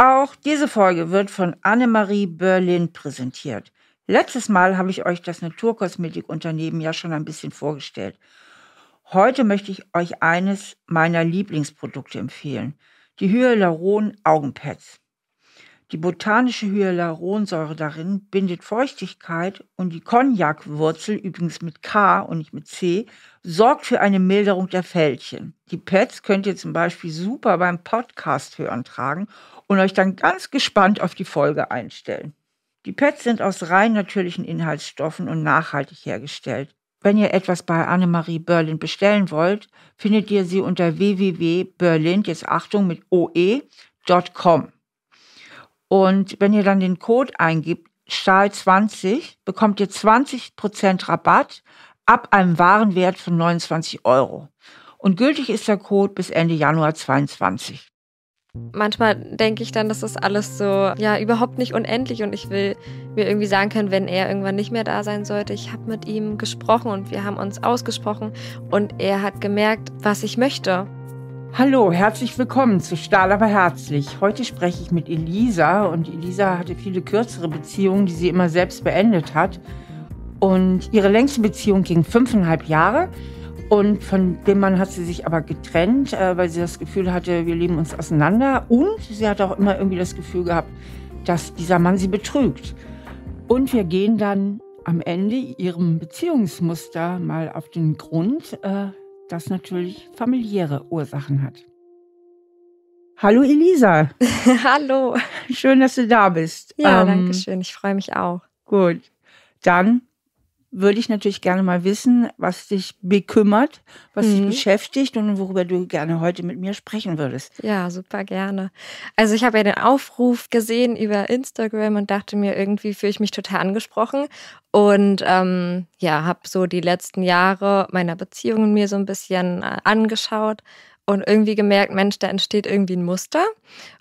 Auch diese Folge wird von Annemarie Berlin präsentiert. Letztes Mal habe ich euch das Naturkosmetikunternehmen ja schon ein bisschen vorgestellt. Heute möchte ich euch eines meiner Lieblingsprodukte empfehlen, die Hyaluron Augenpads. Die botanische Hyaluronsäure darin bindet Feuchtigkeit und die Cognac-Wurzel, übrigens mit K und nicht mit C, sorgt für eine Milderung der Fältchen. Die Pads könnt ihr zum Beispiel super beim Podcast hören tragen und euch dann ganz gespannt auf die Folge einstellen. Die Pads sind aus rein natürlichen Inhaltsstoffen und nachhaltig hergestellt. Wenn ihr etwas bei Annemarie Berlin bestellen wollt, findet ihr sie unter www.berlin, jetzt Achtung mit oe.com. Und wenn ihr dann den Code eingibt, Stahl20, bekommt ihr 20% Rabatt ab einem Warenwert von 29 Euro. Und gültig ist der Code bis Ende Januar 2022. Manchmal denke ich dann, das ist alles so, ja, überhaupt nicht unendlich und ich will mir irgendwie sagen können, wenn er irgendwann nicht mehr da sein sollte, ich habe mit ihm gesprochen und wir haben uns ausgesprochen und er hat gemerkt, was ich möchte. Hallo, herzlich willkommen zu Stahl aber herzlich. Heute spreche ich mit Elisa und Elisa hatte viele kürzere Beziehungen, die sie immer selbst beendet hat. Und ihre längste Beziehung ging fünfeinhalb Jahre. Und von dem Mann hat sie sich aber getrennt, äh, weil sie das Gefühl hatte, wir leben uns auseinander. Und sie hat auch immer irgendwie das Gefühl gehabt, dass dieser Mann sie betrügt. Und wir gehen dann am Ende ihrem Beziehungsmuster mal auf den Grund, äh, das natürlich familiäre Ursachen hat. Hallo Elisa. Hallo. Schön, dass du da bist. Ja, ähm, danke schön. Ich freue mich auch. Gut. Dann würde ich natürlich gerne mal wissen, was dich bekümmert, was mhm. dich beschäftigt und worüber du gerne heute mit mir sprechen würdest. Ja, super gerne. Also ich habe ja den Aufruf gesehen über Instagram und dachte mir, irgendwie fühle ich mich total angesprochen und ähm, ja, habe so die letzten Jahre meiner Beziehungen mir so ein bisschen äh, angeschaut und irgendwie gemerkt, Mensch, da entsteht irgendwie ein Muster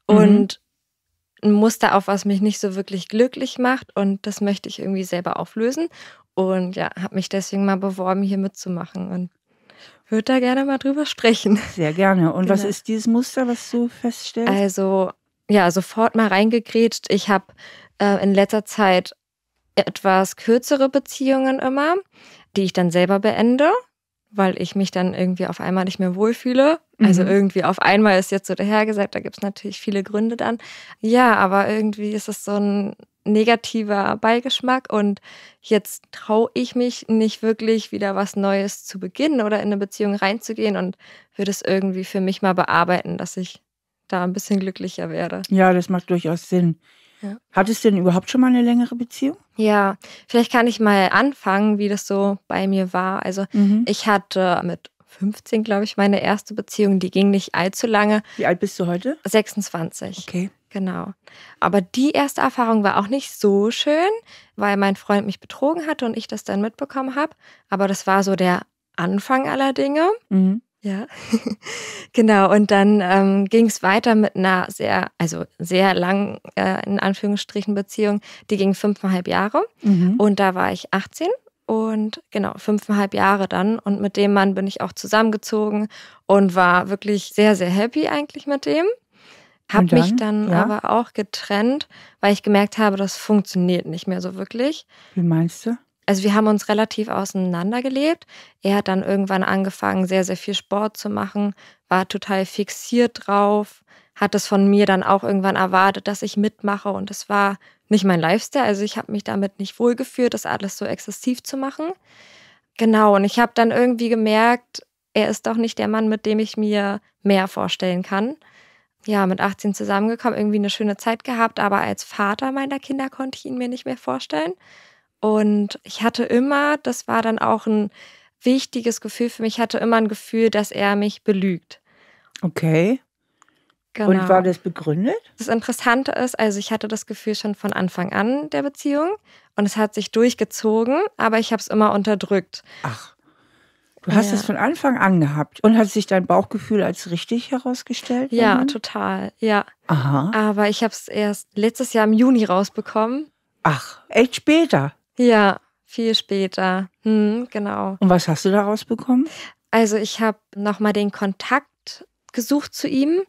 mhm. und ein Muster auf, was mich nicht so wirklich glücklich macht und das möchte ich irgendwie selber auflösen und ja, habe mich deswegen mal beworben, hier mitzumachen und würde da gerne mal drüber sprechen. Sehr gerne. Und genau. was ist dieses Muster, was du feststellst? Also, ja, sofort mal reingegrätscht. Ich habe äh, in letzter Zeit etwas kürzere Beziehungen immer, die ich dann selber beende, weil ich mich dann irgendwie auf einmal nicht mehr wohlfühle. Also mhm. Also irgendwie auf einmal ist jetzt so dahergesagt, da gibt es natürlich viele Gründe dann. Ja, aber irgendwie ist es so ein negativer Beigeschmack und jetzt traue ich mich nicht wirklich wieder was Neues zu beginnen oder in eine Beziehung reinzugehen und würde es irgendwie für mich mal bearbeiten, dass ich da ein bisschen glücklicher werde. Ja, das macht durchaus Sinn. Ja. Hattest du denn überhaupt schon mal eine längere Beziehung? Ja, vielleicht kann ich mal anfangen, wie das so bei mir war. Also mhm. ich hatte mit 15, glaube ich, meine erste Beziehung, die ging nicht allzu lange. Wie alt bist du heute? 26. Okay. Genau. Aber die erste Erfahrung war auch nicht so schön, weil mein Freund mich betrogen hatte und ich das dann mitbekommen habe. Aber das war so der Anfang aller Dinge. Mhm. Ja, genau. Und dann ähm, ging es weiter mit einer sehr, also sehr lang, äh, in Anführungsstrichen, Beziehung. Die ging fünfeinhalb Jahre. Mhm. Und da war ich 18 und genau, fünfeinhalb Jahre dann. Und mit dem Mann bin ich auch zusammengezogen und war wirklich sehr, sehr happy eigentlich mit dem. Habe mich dann ja. aber auch getrennt, weil ich gemerkt habe, das funktioniert nicht mehr so wirklich. Wie meinst du? Also wir haben uns relativ auseinandergelebt. Er hat dann irgendwann angefangen, sehr, sehr viel Sport zu machen, war total fixiert drauf, hat es von mir dann auch irgendwann erwartet, dass ich mitmache und es war nicht mein Lifestyle. Also ich habe mich damit nicht wohlgefühlt, das alles so exzessiv zu machen. Genau, und ich habe dann irgendwie gemerkt, er ist doch nicht der Mann, mit dem ich mir mehr vorstellen kann ja, mit 18 zusammengekommen, irgendwie eine schöne Zeit gehabt, aber als Vater meiner Kinder konnte ich ihn mir nicht mehr vorstellen. Und ich hatte immer, das war dann auch ein wichtiges Gefühl für mich, ich hatte immer ein Gefühl, dass er mich belügt. Okay. Genau. Und war das begründet? Das Interessante ist, also ich hatte das Gefühl schon von Anfang an der Beziehung und es hat sich durchgezogen, aber ich habe es immer unterdrückt. Ach. Du hast es von Anfang an gehabt. Und hat sich dein Bauchgefühl als richtig herausgestellt? Ja, dann? total. Ja. Aha. Aber ich habe es erst letztes Jahr im Juni rausbekommen. Ach, echt später? Ja, viel später. Hm, genau. Und was hast du da rausbekommen? Also ich habe nochmal den Kontakt gesucht zu ihm,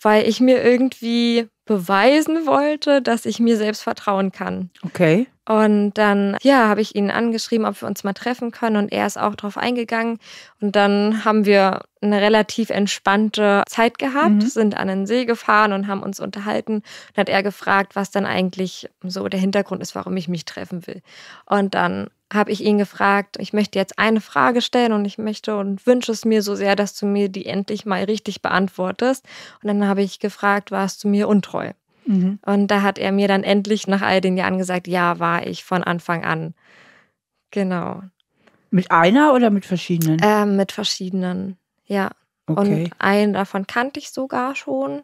weil ich mir irgendwie beweisen wollte, dass ich mir selbst vertrauen kann. Okay. Und dann, ja, habe ich ihn angeschrieben, ob wir uns mal treffen können. Und er ist auch darauf eingegangen. Und dann haben wir eine relativ entspannte Zeit gehabt, mhm. sind an den See gefahren und haben uns unterhalten. Und hat er gefragt, was dann eigentlich so der Hintergrund ist, warum ich mich treffen will. Und dann habe ich ihn gefragt, ich möchte jetzt eine Frage stellen und ich möchte und wünsche es mir so sehr, dass du mir die endlich mal richtig beantwortest. Und dann habe ich gefragt, warst du mir untreu? Mhm. Und da hat er mir dann endlich nach all den Jahren gesagt, ja, war ich von Anfang an. Genau. Mit einer oder mit verschiedenen? Ähm, mit verschiedenen, ja. Okay. Und einen davon kannte ich sogar schon.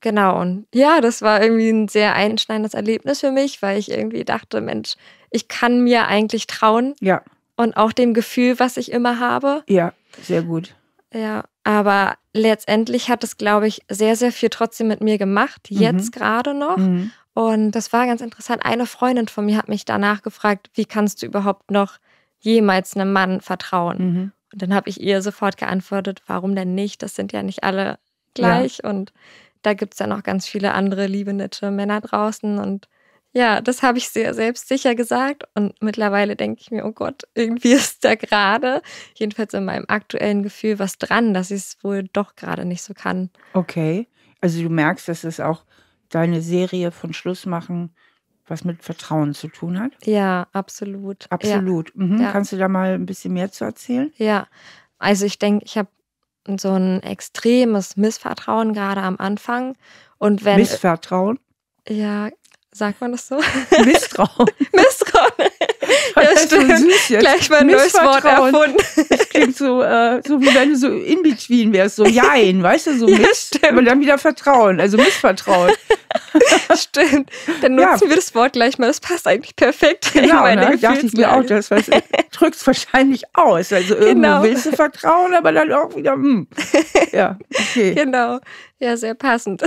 Genau, und ja, das war irgendwie ein sehr einschneidendes Erlebnis für mich, weil ich irgendwie dachte, Mensch, ich kann mir eigentlich trauen. Ja. Und auch dem Gefühl, was ich immer habe. Ja, sehr gut. Ja, aber letztendlich hat es, glaube ich, sehr, sehr viel trotzdem mit mir gemacht, mhm. jetzt mhm. gerade noch. Mhm. Und das war ganz interessant. Eine Freundin von mir hat mich danach gefragt, wie kannst du überhaupt noch jemals einem Mann vertrauen? Mhm. Und dann habe ich ihr sofort geantwortet, warum denn nicht? Das sind ja nicht alle gleich. Ja. Und da gibt es ja noch ganz viele andere liebe, liebende Männer draußen. Und ja, das habe ich sehr selbstsicher gesagt und mittlerweile denke ich mir, oh Gott, irgendwie ist da gerade, jedenfalls in meinem aktuellen Gefühl, was dran, dass ich es wohl doch gerade nicht so kann. Okay, also du merkst, dass es auch deine Serie von Schluss machen was mit Vertrauen zu tun hat? Ja, absolut. Absolut. Ja. Mhm. Ja. Kannst du da mal ein bisschen mehr zu erzählen? Ja, also ich denke, ich habe so ein extremes Missvertrauen gerade am Anfang. Und wenn, Missvertrauen? Ja, sagt man das so? Misstrauen. Misstrauen. Ja, das stimmt. So süß Gleich mal ein neues Wort erfunden. Das klingt so, äh, so wie wenn du so in between wärst, so jein, weißt du, so ja, Mist. Und dann wieder Vertrauen, also Missvertrauen. stimmt. Dann nutzen ja. wir das Wort gleich mal. Das passt eigentlich perfekt. Genau, ne? dachte ich mir auch, das was, äh, drückst wahrscheinlich aus. Also irgendwo genau. willst du vertrauen, aber dann auch wieder, hm. Ja, okay. Genau. Ja, sehr passend.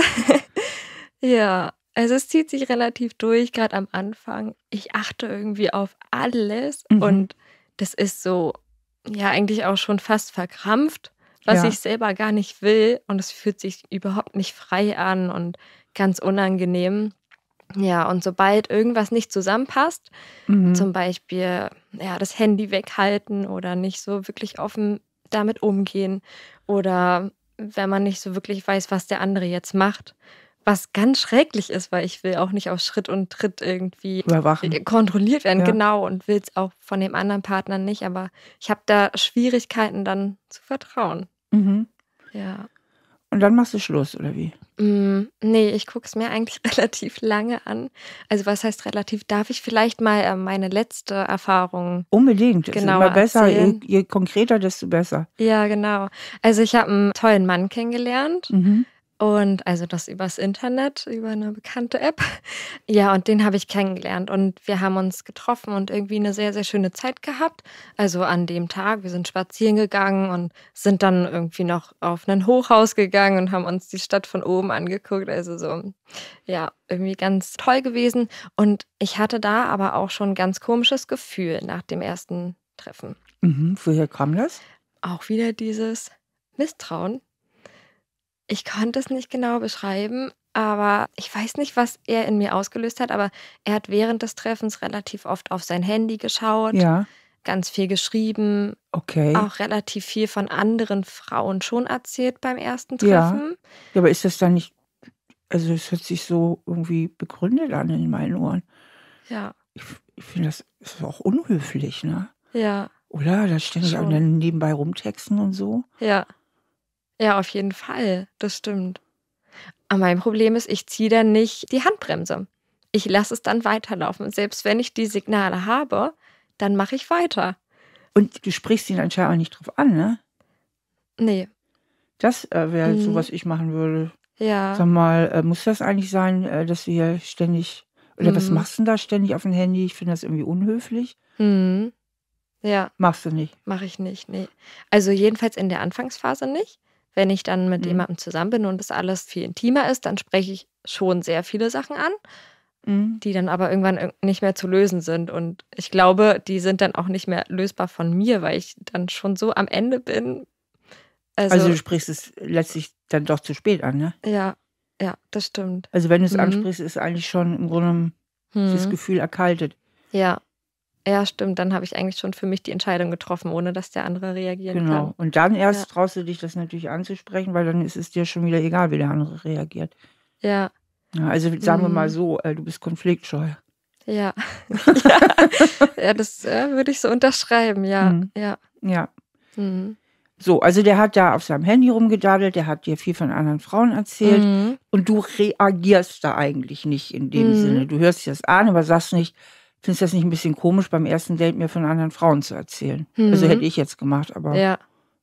ja, also es zieht sich relativ durch, gerade am Anfang. Ich achte irgendwie auf alles mhm. und das ist so, ja, eigentlich auch schon fast verkrampft, was ja. ich selber gar nicht will. Und es fühlt sich überhaupt nicht frei an und ganz unangenehm. Ja, und sobald irgendwas nicht zusammenpasst, mhm. zum Beispiel ja, das Handy weghalten oder nicht so wirklich offen damit umgehen oder wenn man nicht so wirklich weiß, was der andere jetzt macht, was ganz schrecklich ist, weil ich will auch nicht auf Schritt und Tritt irgendwie Überwachen. Äh, kontrolliert werden, ja. genau, und will es auch von dem anderen Partner nicht, aber ich habe da Schwierigkeiten dann zu vertrauen. Mhm. Ja. Und dann machst du Schluss, oder wie? Mm, nee, ich gucke es mir eigentlich relativ lange an. Also was heißt relativ? Darf ich vielleicht mal äh, meine letzte Erfahrung Unbedingt, genau Je, je, konkreter, desto besser. Ja, genau. Also ich habe einen tollen Mann kennengelernt. Mhm und also das übers Internet, über eine bekannte App. Ja, und den habe ich kennengelernt und wir haben uns getroffen und irgendwie eine sehr, sehr schöne Zeit gehabt. Also an dem Tag, wir sind spazieren gegangen und sind dann irgendwie noch auf ein Hochhaus gegangen und haben uns die Stadt von oben angeguckt. Also so, ja, irgendwie ganz toll gewesen. Und ich hatte da aber auch schon ein ganz komisches Gefühl nach dem ersten Treffen. Mhm, woher kam das? Auch wieder dieses Misstrauen ich konnte es nicht genau beschreiben, aber ich weiß nicht, was er in mir ausgelöst hat, aber er hat während des Treffens relativ oft auf sein Handy geschaut. Ja. Ganz viel geschrieben. Okay. Auch relativ viel von anderen Frauen schon erzählt beim ersten Treffen. Ja, ja aber ist das dann nicht. Also, es hört sich so irgendwie begründet an in meinen Ohren. Ja. Ich, ich finde, das ist auch unhöflich, ne? Ja. Oder? Da ständig auch dann nebenbei rumtexten und so. Ja. Ja, auf jeden Fall. Das stimmt. Aber mein Problem ist, ich ziehe dann nicht die Handbremse. Ich lasse es dann weiterlaufen. selbst wenn ich die Signale habe, dann mache ich weiter. Und du sprichst ihn anscheinend auch nicht drauf an, ne? Nee. Das äh, wäre mhm. so, was ich machen würde. Ja. Sag mal, äh, muss das eigentlich sein, äh, dass wir ständig. Oder mhm. was machst du denn da ständig auf dem Handy? Ich finde das irgendwie unhöflich. Mhm. Ja. Machst du nicht? Mache ich nicht, nee. Also jedenfalls in der Anfangsphase nicht. Wenn ich dann mit mhm. jemandem zusammen bin und das alles viel intimer ist, dann spreche ich schon sehr viele Sachen an, mhm. die dann aber irgendwann nicht mehr zu lösen sind. Und ich glaube, die sind dann auch nicht mehr lösbar von mir, weil ich dann schon so am Ende bin. Also, also du sprichst es letztlich dann doch zu spät an, ne? Ja, ja, das stimmt. Also wenn du es mhm. ansprichst, ist eigentlich schon im Grunde mhm. das Gefühl erkaltet. Ja, ja, stimmt. Dann habe ich eigentlich schon für mich die Entscheidung getroffen, ohne dass der andere reagieren genau. kann. Genau. Und dann erst ja. traust du dich, das natürlich anzusprechen, weil dann ist es dir schon wieder egal, wie der andere reagiert. Ja. ja also sagen mhm. wir mal mhm. so, äh, du bist konfliktscheu. Ja. ja. ja. das äh, würde ich so unterschreiben, ja. Mhm. Ja. Ja. Mhm. So, also der hat da auf seinem Handy rumgedaddelt, der hat dir viel von anderen Frauen erzählt mhm. und du reagierst da eigentlich nicht in dem mhm. Sinne. Du hörst dir das an, aber sagst nicht, Finde ich das nicht ein bisschen komisch, beim ersten Date mir von anderen Frauen zu erzählen? Mhm. Also hätte ich jetzt gemacht, aber. Ja.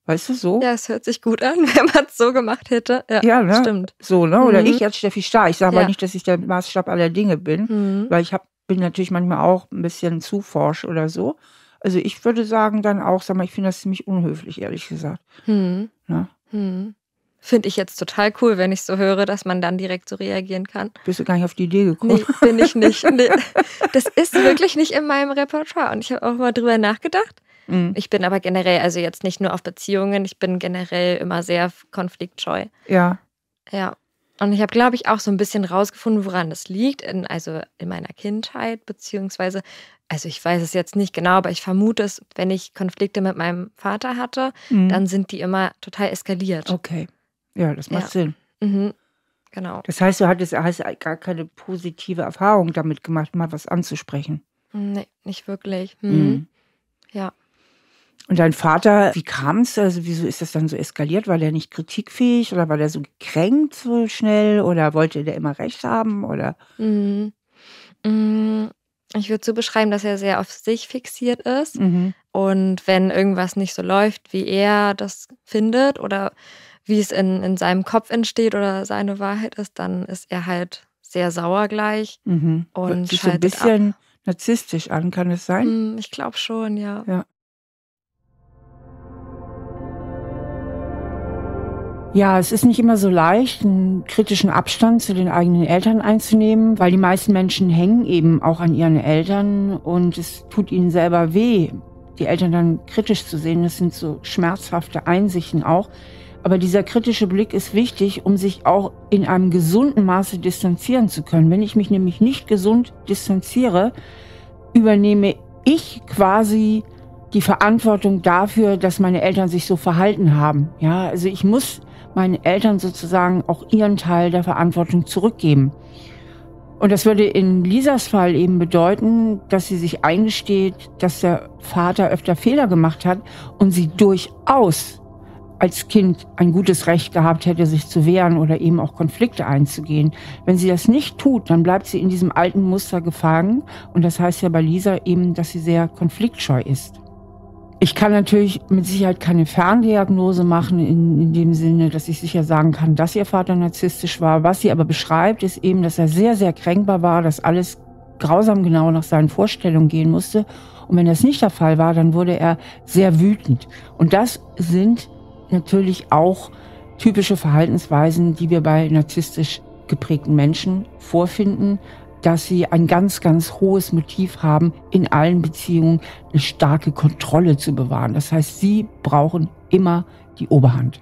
Weißt du so? Ja, es hört sich gut an, wenn man es so gemacht hätte. Ja, ja ne? stimmt. So, ne? Oder mhm. ich als Steffi Starr. Ich sage ja. aber nicht, dass ich der Maßstab aller Dinge bin, mhm. weil ich hab, bin natürlich manchmal auch ein bisschen zu forsch oder so. Also ich würde sagen dann auch, sag mal, ich finde das ziemlich unhöflich, ehrlich gesagt. Mhm. Ne? Mhm. Finde ich jetzt total cool, wenn ich so höre, dass man dann direkt so reagieren kann. Bist du gar nicht auf die Idee gekommen? Nee, bin ich nicht. Nee. Das ist wirklich nicht in meinem Repertoire. Und ich habe auch mal drüber nachgedacht. Mhm. Ich bin aber generell, also jetzt nicht nur auf Beziehungen, ich bin generell immer sehr konfliktscheu. Ja. Ja. Und ich habe, glaube ich, auch so ein bisschen rausgefunden, woran das liegt. In, also in meiner Kindheit, beziehungsweise, also ich weiß es jetzt nicht genau, aber ich vermute es, wenn ich Konflikte mit meinem Vater hatte, mhm. dann sind die immer total eskaliert. Okay. Ja, das macht ja. Sinn. Mhm. Genau. Das heißt, du hattest hast gar keine positive Erfahrung damit gemacht, mal was anzusprechen. Hm, nee, nicht wirklich. Hm. Mhm. Ja. Und dein Vater, wie kam es? Also, wieso ist das dann so eskaliert? War der nicht kritikfähig oder war der so gekränkt so schnell oder wollte der immer recht haben? Oder? Mhm. mhm. Ich würde so beschreiben, dass er sehr auf sich fixiert ist. Mhm. Und wenn irgendwas nicht so läuft, wie er das findet oder wie es in, in seinem Kopf entsteht oder seine Wahrheit ist, dann ist er halt sehr sauer gleich mhm. und sich ein bisschen ab. narzisstisch an, kann es sein? Mm, ich glaube schon, ja. ja. Ja, es ist nicht immer so leicht, einen kritischen Abstand zu den eigenen Eltern einzunehmen, weil die meisten Menschen hängen eben auch an ihren Eltern und es tut ihnen selber weh, die Eltern dann kritisch zu sehen. Das sind so schmerzhafte Einsichten auch, aber dieser kritische Blick ist wichtig, um sich auch in einem gesunden Maße distanzieren zu können. Wenn ich mich nämlich nicht gesund distanziere, übernehme ich quasi die Verantwortung dafür, dass meine Eltern sich so verhalten haben. Ja, also ich muss meinen Eltern sozusagen auch ihren Teil der Verantwortung zurückgeben. Und das würde in Lisas Fall eben bedeuten, dass sie sich eingesteht, dass der Vater öfter Fehler gemacht hat und sie durchaus als Kind ein gutes Recht gehabt hätte, sich zu wehren oder eben auch Konflikte einzugehen. Wenn sie das nicht tut, dann bleibt sie in diesem alten Muster gefangen. Und das heißt ja bei Lisa eben, dass sie sehr konfliktscheu ist. Ich kann natürlich mit Sicherheit keine Ferndiagnose machen, in, in, dem Sinne, dass ich sicher sagen kann, dass ihr Vater narzisstisch war. Was sie aber beschreibt, ist eben, dass er sehr, sehr kränkbar war, dass alles grausam genau nach seinen Vorstellungen gehen musste. Und wenn das nicht der Fall war, dann wurde er sehr wütend. Und das sind natürlich auch typische Verhaltensweisen, die wir bei narzisstisch geprägten Menschen vorfinden, dass sie ein ganz, ganz hohes Motiv haben, in allen Beziehungen eine starke Kontrolle zu bewahren. Das heißt, sie brauchen immer die Oberhand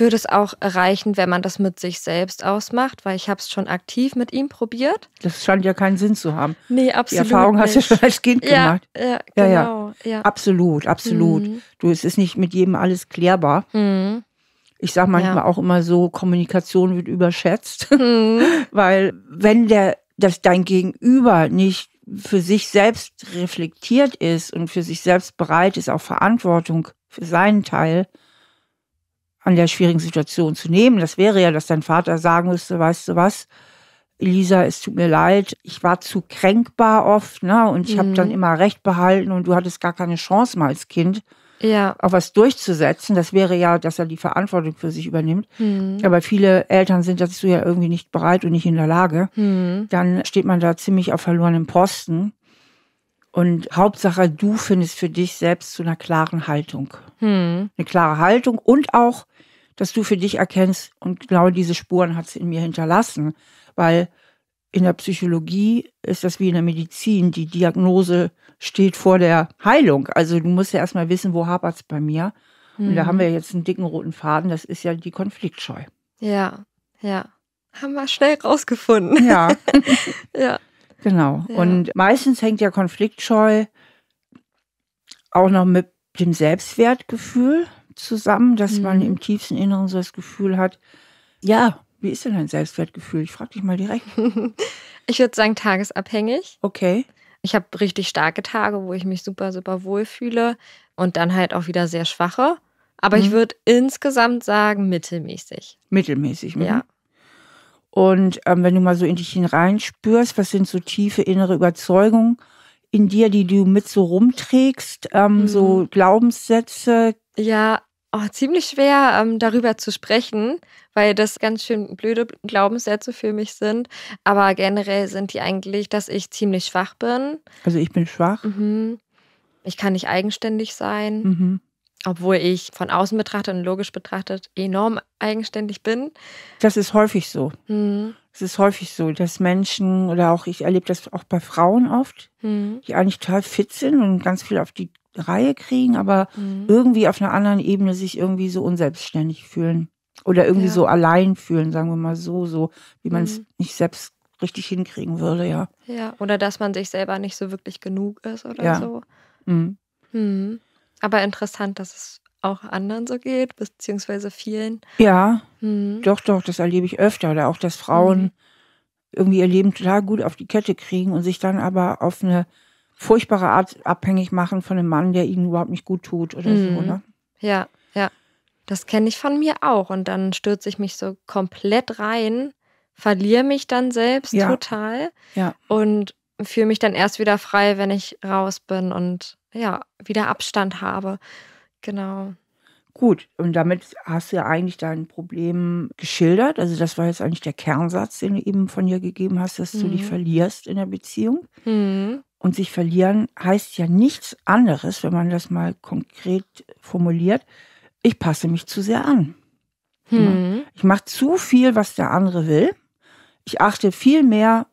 würde es auch reichen, wenn man das mit sich selbst ausmacht, weil ich habe es schon aktiv mit ihm probiert. Das scheint ja keinen Sinn zu haben. Nee, absolut. Die Erfahrung nicht. hast du schon als Kind ja, gemacht. Ja, ja, genau. Ja. ja. Absolut, absolut. Mhm. Du, es ist nicht mit jedem alles klärbar. Mhm. Ich sage manchmal ja. auch immer so, Kommunikation wird überschätzt, mhm. weil wenn der, dass dein Gegenüber nicht für sich selbst reflektiert ist und für sich selbst bereit ist, auch Verantwortung für seinen Teil an der schwierigen Situation zu nehmen. Das wäre ja, dass dein Vater sagen müsste, weißt du was, Elisa, es tut mir leid, ich war zu kränkbar oft, ne? Und ich mhm. habe dann immer Recht behalten und du hattest gar keine Chance mal als Kind, ja. auf was durchzusetzen. Das wäre ja, dass er die Verantwortung für sich übernimmt. Mhm. Aber viele Eltern sind dazu ja irgendwie nicht bereit und nicht in der Lage. Mhm. Dann steht man da ziemlich auf verlorenem Posten. Und Hauptsache, du findest für dich selbst zu einer klaren Haltung. Mhm. Eine klare Haltung und auch dass du für dich erkennst, und genau diese Spuren hat es in mir hinterlassen, weil in der Psychologie ist das wie in der Medizin, die Diagnose steht vor der Heilung. Also du musst ja erstmal wissen, wo hapert es bei mir. Mhm. Und da haben mhm. wir jetzt einen dicken roten Faden, das ist ja die Konfliktscheu. Ja, ja. Haben wir schnell rausgefunden. Ja. ja. Genau. Ja. Und meistens hängt ja Konfliktscheu auch noch mit dem Selbstwertgefühl zusammen, dass mhm. man im tiefsten Inneren so das Gefühl hat, ja, wie ist denn dein Selbstwertgefühl? Ich frage dich mal direkt. ich würde sagen, tagesabhängig. Okay. Ich habe richtig starke Tage, wo ich mich super, super wohl fühle und dann halt auch wieder sehr schwache. Aber mhm. ich würde insgesamt sagen, mittelmäßig. Mittelmäßig, mhm. ja. Und ähm, wenn du mal so in dich hineinspürst, was sind so tiefe innere Überzeugungen in dir, die du mit so rumträgst, ähm, mhm. so Glaubenssätze? Ja, oh, ziemlich schwer, ähm, darüber zu sprechen, weil das ganz schön blöde Glaubenssätze für mich sind. Aber generell sind die eigentlich, dass ich ziemlich schwach bin. Also ich bin schwach. Mhm. Ich kann nicht eigenständig sein. Mhm. Obwohl ich von außen betrachtet und logisch betrachtet enorm eigenständig bin. Das ist häufig so. Mhm. Es ist häufig so, dass Menschen oder auch ich erlebe das auch bei Frauen oft, mhm. die eigentlich total fit sind und ganz viel auf die Reihe kriegen, aber mhm. irgendwie auf einer anderen Ebene sich irgendwie so unselbstständig fühlen oder irgendwie ja. so allein fühlen, sagen wir mal so, so wie man es mhm. nicht selbst richtig hinkriegen würde, ja. Ja, oder dass man sich selber nicht so wirklich genug ist oder ja. so. Mhm. Mhm. Aber interessant, dass es auch anderen so geht, beziehungsweise vielen. Ja, mhm. doch, doch, das erlebe ich öfter. Oder auch, dass Frauen mhm. irgendwie ihr Leben total gut auf die Kette kriegen und sich dann aber auf eine furchtbare Art abhängig machen von einem Mann, der ihnen überhaupt nicht gut tut oder mhm. so, ne? Ja, ja. Das kenne ich von mir auch. Und dann stürze ich mich so komplett rein, verliere mich dann selbst ja. total ja. und fühle mich dann erst wieder frei, wenn ich raus bin und ja, wieder Abstand habe. Genau. Gut, und damit hast du ja eigentlich dein Problem geschildert. Also das war jetzt eigentlich der Kernsatz, den du eben von dir gegeben hast, dass mhm. du dich mhm. verlierst in der Beziehung. Mhm. Und sich verlieren heißt ja nichts anderes, wenn man das mal konkret formuliert. Ich passe mich zu sehr an. Mhm. Ich mache zu viel, was der andere will. Ich achte viel mehr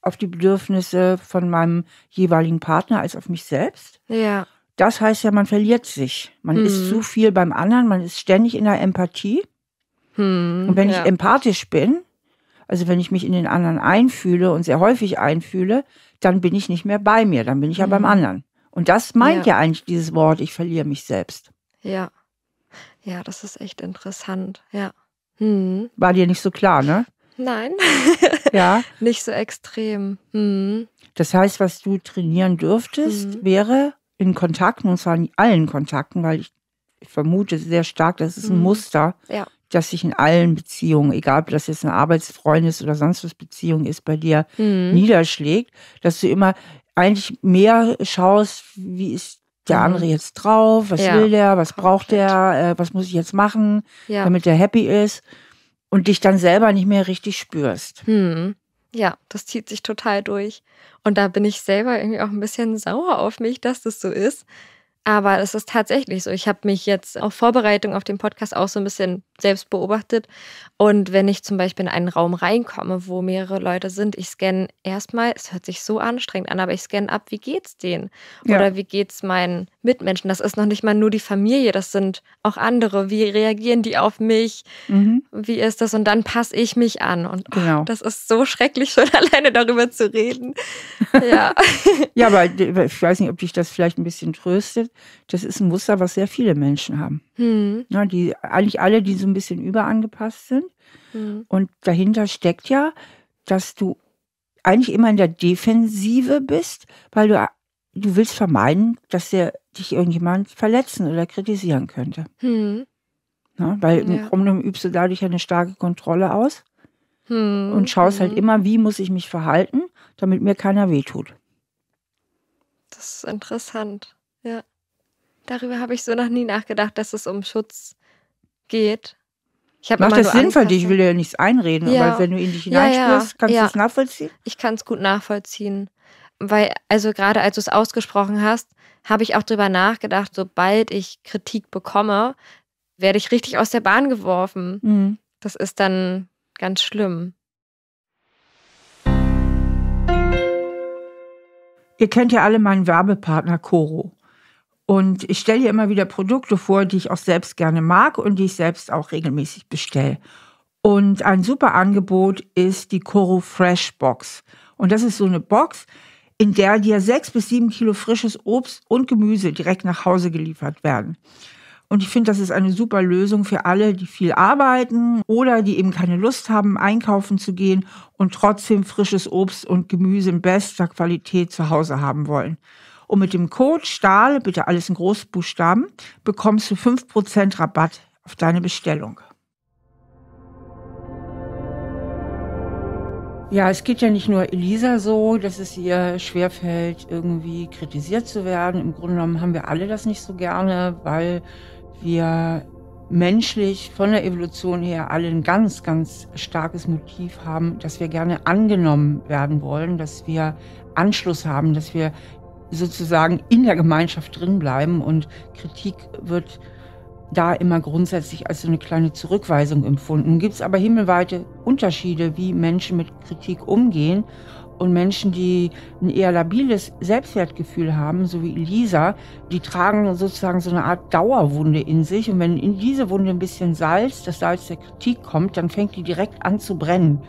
auf die Bedürfnisse von meinem jeweiligen Partner als auf mich selbst. Ja das heißt ja, man verliert sich. Man hm. ist zu viel beim anderen, man ist ständig in der Empathie. Hm, und wenn ja. ich empathisch bin, also wenn ich mich in den anderen einfühle und sehr häufig einfühle, dann bin ich nicht mehr bei mir, dann bin ich ja beim hm. anderen. Und das meint ja. ja eigentlich dieses Wort, ich verliere mich selbst. Ja. Ja, das ist echt interessant. Ja. Hm. War dir nicht so klar, ne? Nein. ja. Nicht so extrem. Hm. Das heißt, was du trainieren dürftest, hm. wäre in Kontakten, und zwar in allen Kontakten, weil ich, ich vermute sehr stark, das ist ein mhm. Muster, ja. das sich in allen Beziehungen, egal ob das jetzt eine Arbeitsfreundes- oder sonst was Beziehung ist, bei dir mhm. niederschlägt, dass du immer eigentlich mehr schaust, wie ist der mhm. andere jetzt drauf, was ja. will der, was braucht der, äh, was muss ich jetzt machen, ja. damit der happy ist und dich dann selber nicht mehr richtig spürst. Mhm. Ja, das zieht sich total durch. Und da bin ich selber irgendwie auch ein bisschen sauer auf mich, dass das so ist. Aber es ist tatsächlich so. Ich habe mich jetzt auf Vorbereitung auf den Podcast auch so ein bisschen selbst beobachtet. Und wenn ich zum Beispiel in einen Raum reinkomme, wo mehrere Leute sind, ich scanne erstmal, es hört sich so anstrengend an, aber ich scanne ab, wie geht's denen? Ja. Oder wie geht's meinen Mitmenschen? Das ist noch nicht mal nur die Familie, das sind auch andere. Wie reagieren die auf mich? Mhm. Wie ist das? Und dann passe ich mich an. Und oh, genau. das ist so schrecklich, schon alleine darüber zu reden. ja. ja, aber ich weiß nicht, ob dich das vielleicht ein bisschen tröstet. Das ist ein Muster, was sehr viele Menschen haben. Hm. Ja, die, eigentlich alle, die so ein bisschen überangepasst sind. Mhm. Und dahinter steckt ja, dass du eigentlich immer in der Defensive bist, weil du, du willst vermeiden, dass der, dich irgendjemand verletzen oder kritisieren könnte. Mhm. Na, ne? weil ja. im übst du dadurch eine starke Kontrolle aus mhm. und schaust halt mhm. immer, wie muss ich mich verhalten, damit mir keiner wehtut. Das ist interessant, ja. Darüber habe ich so noch nie nachgedacht, dass es um Schutz geht. Macht das Sinn für dich? Ich will dir ja nichts einreden, ja. aber wenn du in dich hineinspürst, ja, kannst du es nachvollziehen? Ich kann es gut nachvollziehen. Weil, also gerade als du es ausgesprochen hast, habe ich auch drüber nachgedacht, sobald ich Kritik bekomme, werde ich richtig aus der Bahn geworfen. Mhm. Das ist dann ganz schlimm. Ihr kennt ja alle meinen Werbepartner Coro. Und ich stelle hier immer wieder Produkte vor, die ich auch selbst gerne mag und die ich selbst auch regelmäßig bestelle. Und ein super Angebot ist die Coro Fresh Box. Und das ist so eine Box, in der dir sechs bis sieben Kilo frisches Obst und Gemüse direkt nach Hause geliefert werden. Und ich finde, das ist eine super Lösung für alle, die viel arbeiten oder die eben keine Lust haben, einkaufen zu gehen und trotzdem frisches Obst und Gemüse in bester Qualität zu Hause haben wollen. Und mit dem Code Stahl, bitte alles in Großbuchstaben, bekommst du 5% Rabatt auf deine Bestellung. Ja, es geht ja nicht nur Elisa so, dass es ihr schwerfällt, irgendwie kritisiert zu werden. Im Grunde genommen haben wir alle das nicht so gerne, weil wir menschlich von der Evolution her alle ein ganz, ganz starkes Motiv haben, dass wir gerne angenommen werden wollen, dass wir Anschluss haben, dass wir sozusagen in der Gemeinschaft drin bleiben und Kritik wird da immer grundsätzlich als so eine kleine Zurückweisung empfunden. Gibt es aber himmelweite Unterschiede, wie Menschen mit Kritik umgehen. Und Menschen, die ein eher labiles Selbstwertgefühl haben, so wie Elisa, die tragen sozusagen so eine Art Dauerwunde in sich. Und wenn in diese Wunde ein bisschen Salz, das Salz der Kritik kommt, dann fängt die direkt an zu brennen.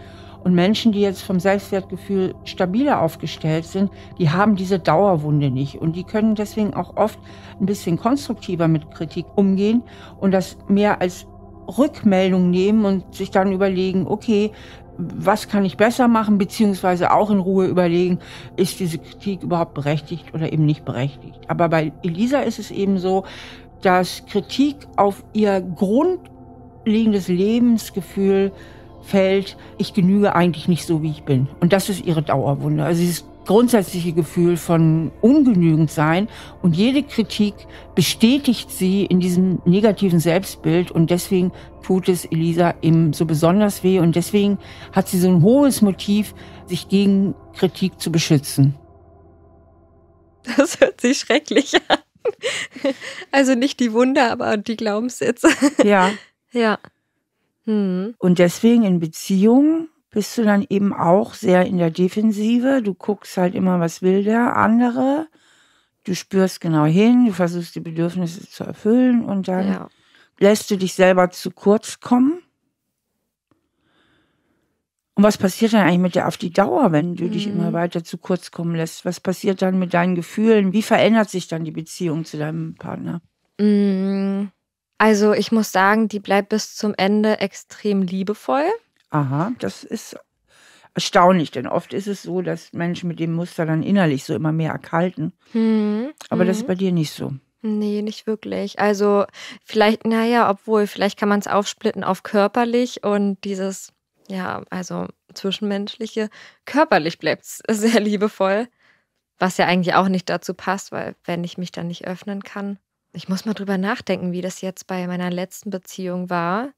Und Menschen, die jetzt vom Selbstwertgefühl stabiler aufgestellt sind, die haben diese Dauerwunde nicht. Und die können deswegen auch oft ein bisschen konstruktiver mit Kritik umgehen und das mehr als Rückmeldung nehmen und sich dann überlegen, okay, was kann ich besser machen, beziehungsweise auch in Ruhe überlegen, ist diese Kritik überhaupt berechtigt oder eben nicht berechtigt. Aber bei Elisa ist es eben so, dass Kritik auf ihr grundlegendes Lebensgefühl fällt, ich genüge eigentlich nicht so, wie ich bin. Und das ist ihre Dauerwunde. Also dieses grundsätzliche Gefühl von ungenügend sein und jede Kritik bestätigt sie in diesem negativen Selbstbild und deswegen tut es Elisa eben so besonders weh und deswegen hat sie so ein hohes Motiv, sich gegen Kritik zu beschützen. Das hört sich schrecklich an. Also nicht die Wunder, aber die Glaubenssätze. Ja. Ja. Mhm. Und deswegen in Beziehungen bist du dann eben auch sehr in der Defensive. Du guckst halt immer, was will der andere. Du spürst genau hin, du versuchst die Bedürfnisse zu erfüllen und dann ja. lässt du dich selber zu kurz kommen. Und was passiert dann eigentlich mit dir auf die Dauer, wenn du mhm. dich immer mhm. weiter zu kurz kommen lässt? Was passiert dann mit deinen Gefühlen? Wie verändert sich dann die Beziehung zu deinem Partner? Mhm. Also ich muss sagen, die bleibt bis zum Ende extrem liebevoll. Aha, das ist erstaunlich, denn oft ist es so, dass Menschen mit dem Muster dann innerlich so immer mehr erkalten. Mhm. Aber mhm. das ist hm. bei dir nicht so. Nee, nicht wirklich. Also vielleicht, naja, obwohl, vielleicht kann man es aufsplitten auf körperlich und dieses, ja, also zwischenmenschliche, körperlich bleibt es sehr liebevoll, was ja eigentlich auch nicht dazu passt, weil wenn ich mich dann nicht öffnen kann ich muss mal drüber nachdenken, wie das jetzt bei meiner letzten Beziehung war.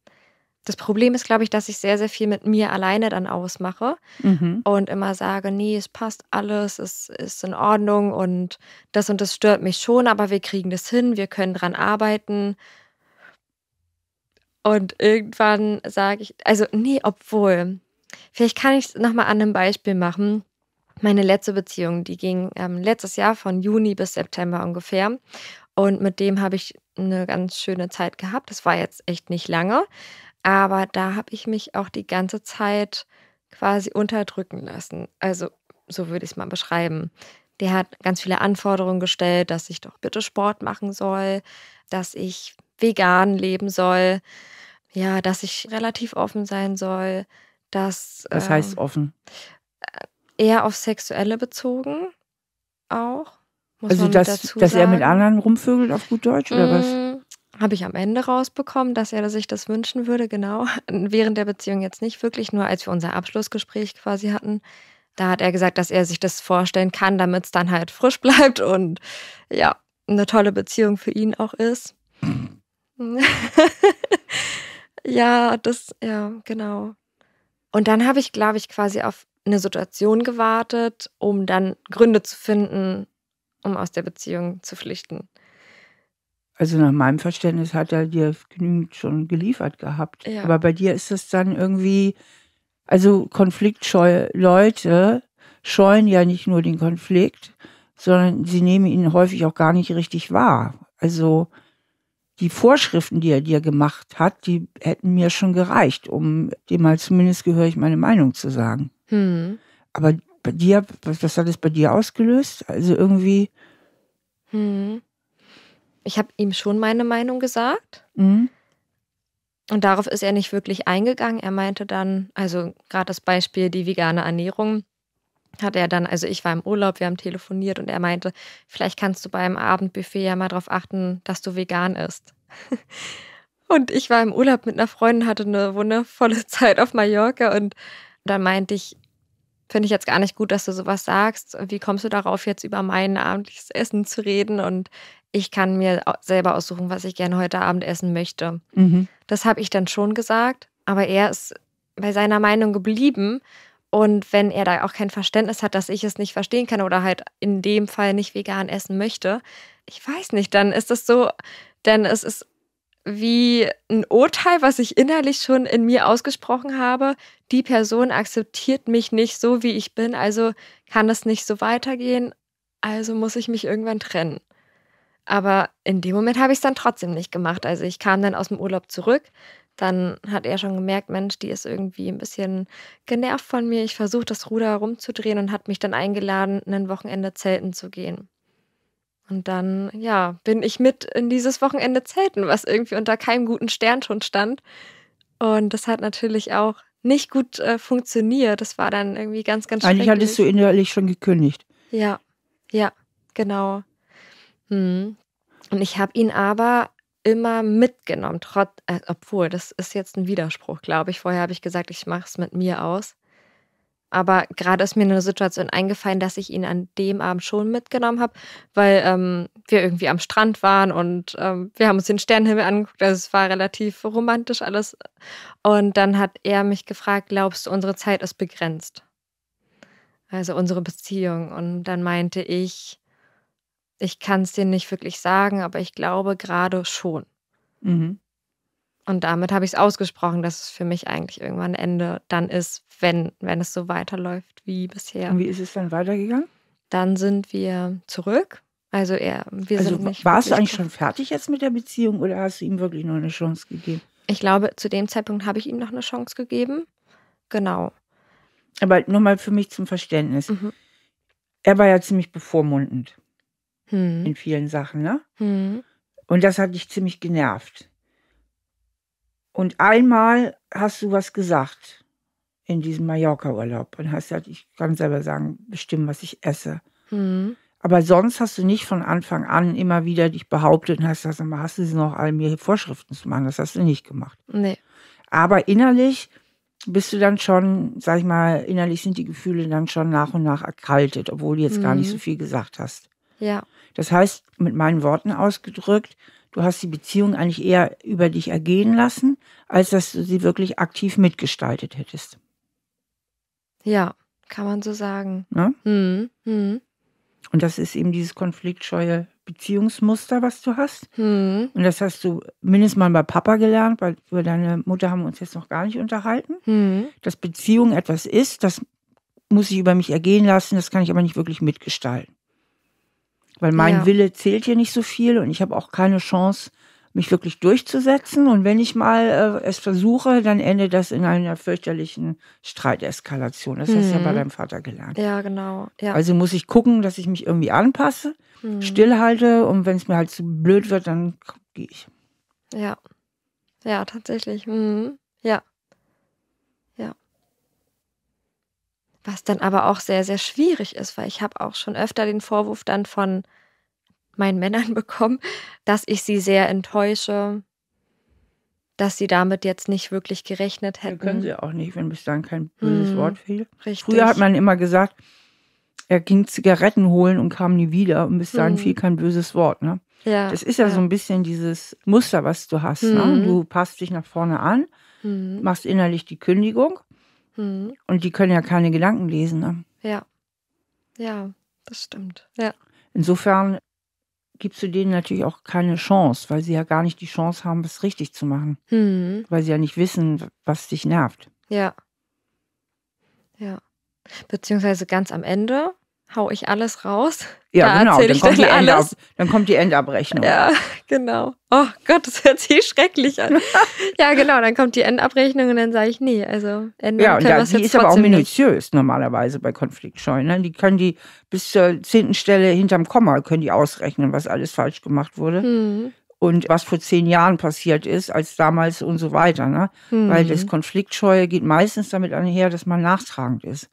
Das Problem ist, glaube ich, dass ich sehr, sehr viel mit mir alleine dann ausmache mhm. und immer sage, nee, es passt alles, es ist in Ordnung und das und das stört mich schon, aber wir kriegen das hin, wir können dran arbeiten. Und irgendwann sage ich, also nee, obwohl, vielleicht kann ich es nochmal an einem Beispiel machen. Meine letzte Beziehung, die ging ähm, letztes Jahr von Juni bis September ungefähr. Und mit dem habe ich eine ganz schöne Zeit gehabt. Das war jetzt echt nicht lange. Aber da habe ich mich auch die ganze Zeit quasi unterdrücken lassen. Also so würde ich es mal beschreiben. Der hat ganz viele Anforderungen gestellt, dass ich doch bitte Sport machen soll, dass ich vegan leben soll, ja, dass ich relativ offen sein soll, dass. Was ähm, heißt offen? Äh, eher auf Sexuelle bezogen auch. Muss also, dass, dass er mit anderen rumvögelt auf gut Deutsch oder mm, was? Habe ich am Ende rausbekommen, dass er sich das wünschen würde, genau. Während der Beziehung jetzt nicht wirklich, nur als wir unser Abschlussgespräch quasi hatten. Da hat er gesagt, dass er sich das vorstellen kann, damit es dann halt frisch bleibt und ja, eine tolle Beziehung für ihn auch ist. ja, das, ja, genau. Und dann habe ich, glaube ich, quasi auf eine Situation gewartet, um dann Gründe zu finden, um aus der Beziehung zu flüchten. Also nach meinem Verständnis hat er dir genügend schon geliefert gehabt. Ja. Aber bei dir ist es dann irgendwie, also konfliktscheue Leute scheuen ja nicht nur den Konflikt, sondern sie nehmen ihn häufig auch gar nicht richtig wahr. Also die Vorschriften, die er dir gemacht hat, die hätten mir schon gereicht, um dem mal zumindest gehörig meine Meinung zu sagen. Hm. Aber bei dir, was, was hat es bei dir ausgelöst? Also irgendwie. Hm. Ich habe ihm schon meine Meinung gesagt. Mhm. Und darauf ist er nicht wirklich eingegangen. Er meinte dann, also gerade das Beispiel die vegane Ernährung, hat er dann, also ich war im Urlaub, wir haben telefoniert und er meinte, vielleicht kannst du beim Abendbuffet ja mal darauf achten, dass du vegan isst. und ich war im Urlaub mit einer Freundin, hatte eine wundervolle Zeit auf Mallorca und dann meinte ich, finde ich jetzt gar nicht gut, dass du sowas sagst. Wie kommst du darauf, jetzt über mein abendliches Essen zu reden? Und ich kann mir selber aussuchen, was ich gerne heute Abend essen möchte. Mhm. Das habe ich dann schon gesagt, aber er ist bei seiner Meinung geblieben. Und wenn er da auch kein Verständnis hat, dass ich es nicht verstehen kann oder halt in dem Fall nicht vegan essen möchte, ich weiß nicht, dann ist das so, denn es ist wie ein Urteil, was ich innerlich schon in mir ausgesprochen habe. Die Person akzeptiert mich nicht so, wie ich bin, also kann das nicht so weitergehen, also muss ich mich irgendwann trennen. Aber in dem Moment habe ich es dann trotzdem nicht gemacht. Also ich kam dann aus dem Urlaub zurück, dann hat er schon gemerkt, Mensch, die ist irgendwie ein bisschen genervt von mir. Ich versuche das Ruder herumzudrehen und hat mich dann eingeladen, ein Wochenende zelten zu gehen. Und dann, ja, bin ich mit in dieses Wochenende Zelten, was irgendwie unter keinem guten Stern schon stand. Und das hat natürlich auch nicht gut äh, funktioniert. Das war dann irgendwie ganz, ganz schwierig. Eigentlich hattest du innerlich schon gekündigt. Ja, ja, genau. Hm. Und ich habe ihn aber immer mitgenommen, trotz, äh, obwohl, das ist jetzt ein Widerspruch, glaube ich. Vorher habe ich gesagt, ich mache es mit mir aus. Aber gerade ist mir eine Situation eingefallen, dass ich ihn an dem Abend schon mitgenommen habe, weil ähm, wir irgendwie am Strand waren und ähm, wir haben uns den Sternenhimmel angeguckt. Also es war relativ romantisch alles. Und dann hat er mich gefragt, glaubst du, unsere Zeit ist begrenzt? Also unsere Beziehung. Und dann meinte ich, ich kann es dir nicht wirklich sagen, aber ich glaube gerade schon. Mhm. Und damit habe ich es ausgesprochen, dass es für mich eigentlich irgendwann Ende dann ist, wenn, wenn es so weiterläuft wie bisher. Und wie ist es dann weitergegangen? Dann sind wir zurück. Also er, wir also sind nicht. Warst du eigentlich schon fertig jetzt mit der Beziehung oder hast du ihm wirklich noch eine Chance gegeben? Ich glaube, zu dem Zeitpunkt habe ich ihm noch eine Chance gegeben. Genau. Aber nur mal für mich zum Verständnis. Mhm. Er war ja ziemlich bevormundend hm. in vielen Sachen, ne? Hm. Und das hat dich ziemlich genervt. Und einmal hast du was gesagt in diesem Mallorca-Urlaub und hast gesagt, ich kann selber sagen, bestimmen, was ich esse. Mhm. Aber sonst hast du nicht von Anfang an immer wieder dich behauptet und hast gesagt, hast du es noch all mir Vorschriften zu machen? Das hast du nicht gemacht. Nee. Aber innerlich bist du dann schon, sag ich mal, innerlich sind die Gefühle dann schon nach und nach erkaltet, obwohl du jetzt mhm. gar nicht so mhm. viel gesagt hast. Ja. Das heißt, mit meinen Worten ausgedrückt, Du hast die Beziehung eigentlich eher über dich ergehen lassen, als dass du sie wirklich aktiv mitgestaltet hättest. Ja, kann man so sagen. Ne? Mhm. Mhm. Und das ist eben dieses konfliktscheue Beziehungsmuster, was du hast. Mhm. Und das hast du mindestens mal bei Papa gelernt, weil über deine Mutter haben wir uns jetzt noch gar nicht unterhalten. Mhm. Dass Beziehung etwas ist, das muss ich über mich ergehen lassen, das kann ich aber nicht wirklich mitgestalten weil mein ja. Wille zählt hier nicht so viel und ich habe auch keine Chance, mich wirklich durchzusetzen. Und wenn ich mal äh, es versuche, dann endet das in einer fürchterlichen Streiteskalation. Das mhm. hast du ja bei mhm. deinem Vater gelernt. Ja, genau. Ja. Also muss ich gucken, dass ich mich irgendwie anpasse, mhm. stillhalte und wenn es mir halt zu blöd wird, dann gehe ich. Ja. Ja, tatsächlich. Mhm. Ja. Was dann aber auch sehr, sehr schwierig ist, weil ich habe auch schon öfter den Vorwurf dann von meinen Männern bekommen, dass ich sie sehr enttäusche, dass sie damit jetzt nicht wirklich gerechnet hätten. Ja, können sie auch nicht, wenn bis bislang kein böses hm, Wort fiel. Richtig. Früher hat man immer gesagt, er ging Zigaretten holen und kam nie wieder und bis dahin hm. fiel kein böses Wort. Ne? Ja, das ist ja, ja, so ein bisschen dieses Muster, was du hast. Ne? Hm. Ne? Du passt dich nach vorne an, hm. machst innerlich die Kündigung Mhm. Und die können ja keine Gedanken lesen. Ne? Ja. Ja, das stimmt. Ja. Insofern gibst du denen natürlich auch keine Chance, weil sie ja gar nicht die Chance haben, es richtig zu machen. Mhm. Weil sie ja nicht wissen, was dich nervt. Ja. Ja. Beziehungsweise ganz am Ende hau ich alles raus. Ja, da genau. Dann, ich kommt dann, die alles. dann kommt die Endabrechnung. Ja, genau. Oh Gott, das hört sich schrecklich an. ja, genau. Dann kommt die Endabrechnung und dann sage ich, nee, also ändern Ja, und da, die ist aber auch minutiös nicht. normalerweise bei Konfliktscheuen. Ne? Die können die bis zur zehnten Stelle hinterm Komma können die ausrechnen, was alles falsch gemacht wurde. Hm. Und was vor zehn Jahren passiert ist, als damals und so weiter. Ne? Hm. Weil das hm. Konfliktscheue geht meistens damit einher, dass man nachtragend ist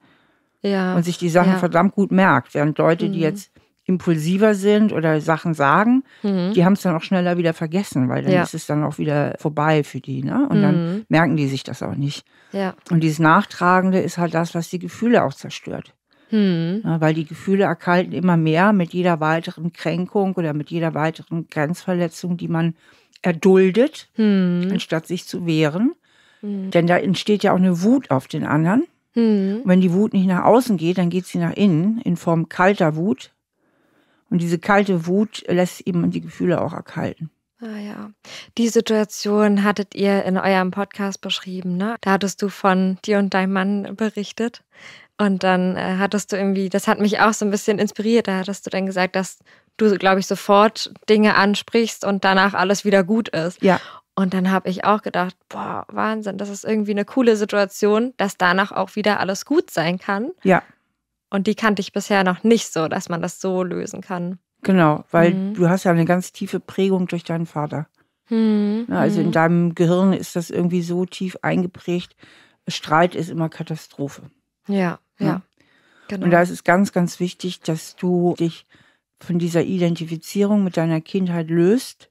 ja. und sich die Sachen ja. verdammt gut merkt. Während Leute, mhm. die jetzt impulsiver sind oder Sachen sagen, mhm. die haben es dann auch schneller wieder vergessen, weil dann ja. ist es dann auch wieder vorbei für die. Ne? Und mhm. dann merken die sich das auch nicht. Ja. Und dieses Nachtragende ist halt das, was die Gefühle auch zerstört. Mhm. Ja, weil die Gefühle erkalten immer mehr mit jeder weiteren Kränkung oder mit jeder weiteren Grenzverletzung, die man erduldet, mhm. anstatt sich zu wehren. Mhm. Denn da entsteht ja auch eine Wut auf den anderen. Mhm. wenn die Wut nicht nach außen geht, dann geht sie nach innen in Form kalter Wut. Und diese kalte Wut lässt eben die Gefühle auch erkalten. Ah ja. Die Situation hattet ihr in eurem Podcast beschrieben, ne? Da hattest du von dir und deinem Mann berichtet. Und dann äh, hattest du irgendwie, das hat mich auch so ein bisschen inspiriert, da hattest du dann gesagt, dass du, glaube ich, sofort Dinge ansprichst und danach alles wieder gut ist. Ja. Und dann habe ich auch gedacht, boah, Wahnsinn, das ist irgendwie eine coole Situation, dass danach auch wieder alles gut sein kann. Ja. Und die kannte ich bisher noch nicht so, dass man das so lösen kann. Genau, weil mhm. du hast ja eine ganz tiefe Prägung durch deinen Vater. Mhm. Ne, also in mhm. deinem Gehirn ist das irgendwie so tief eingeprägt. Streit ist immer Katastrophe. Ja, ja. Ne? ja. Genau. Und da ist es ganz, ganz wichtig, dass du dich von dieser Identifizierung mit deiner Kindheit löst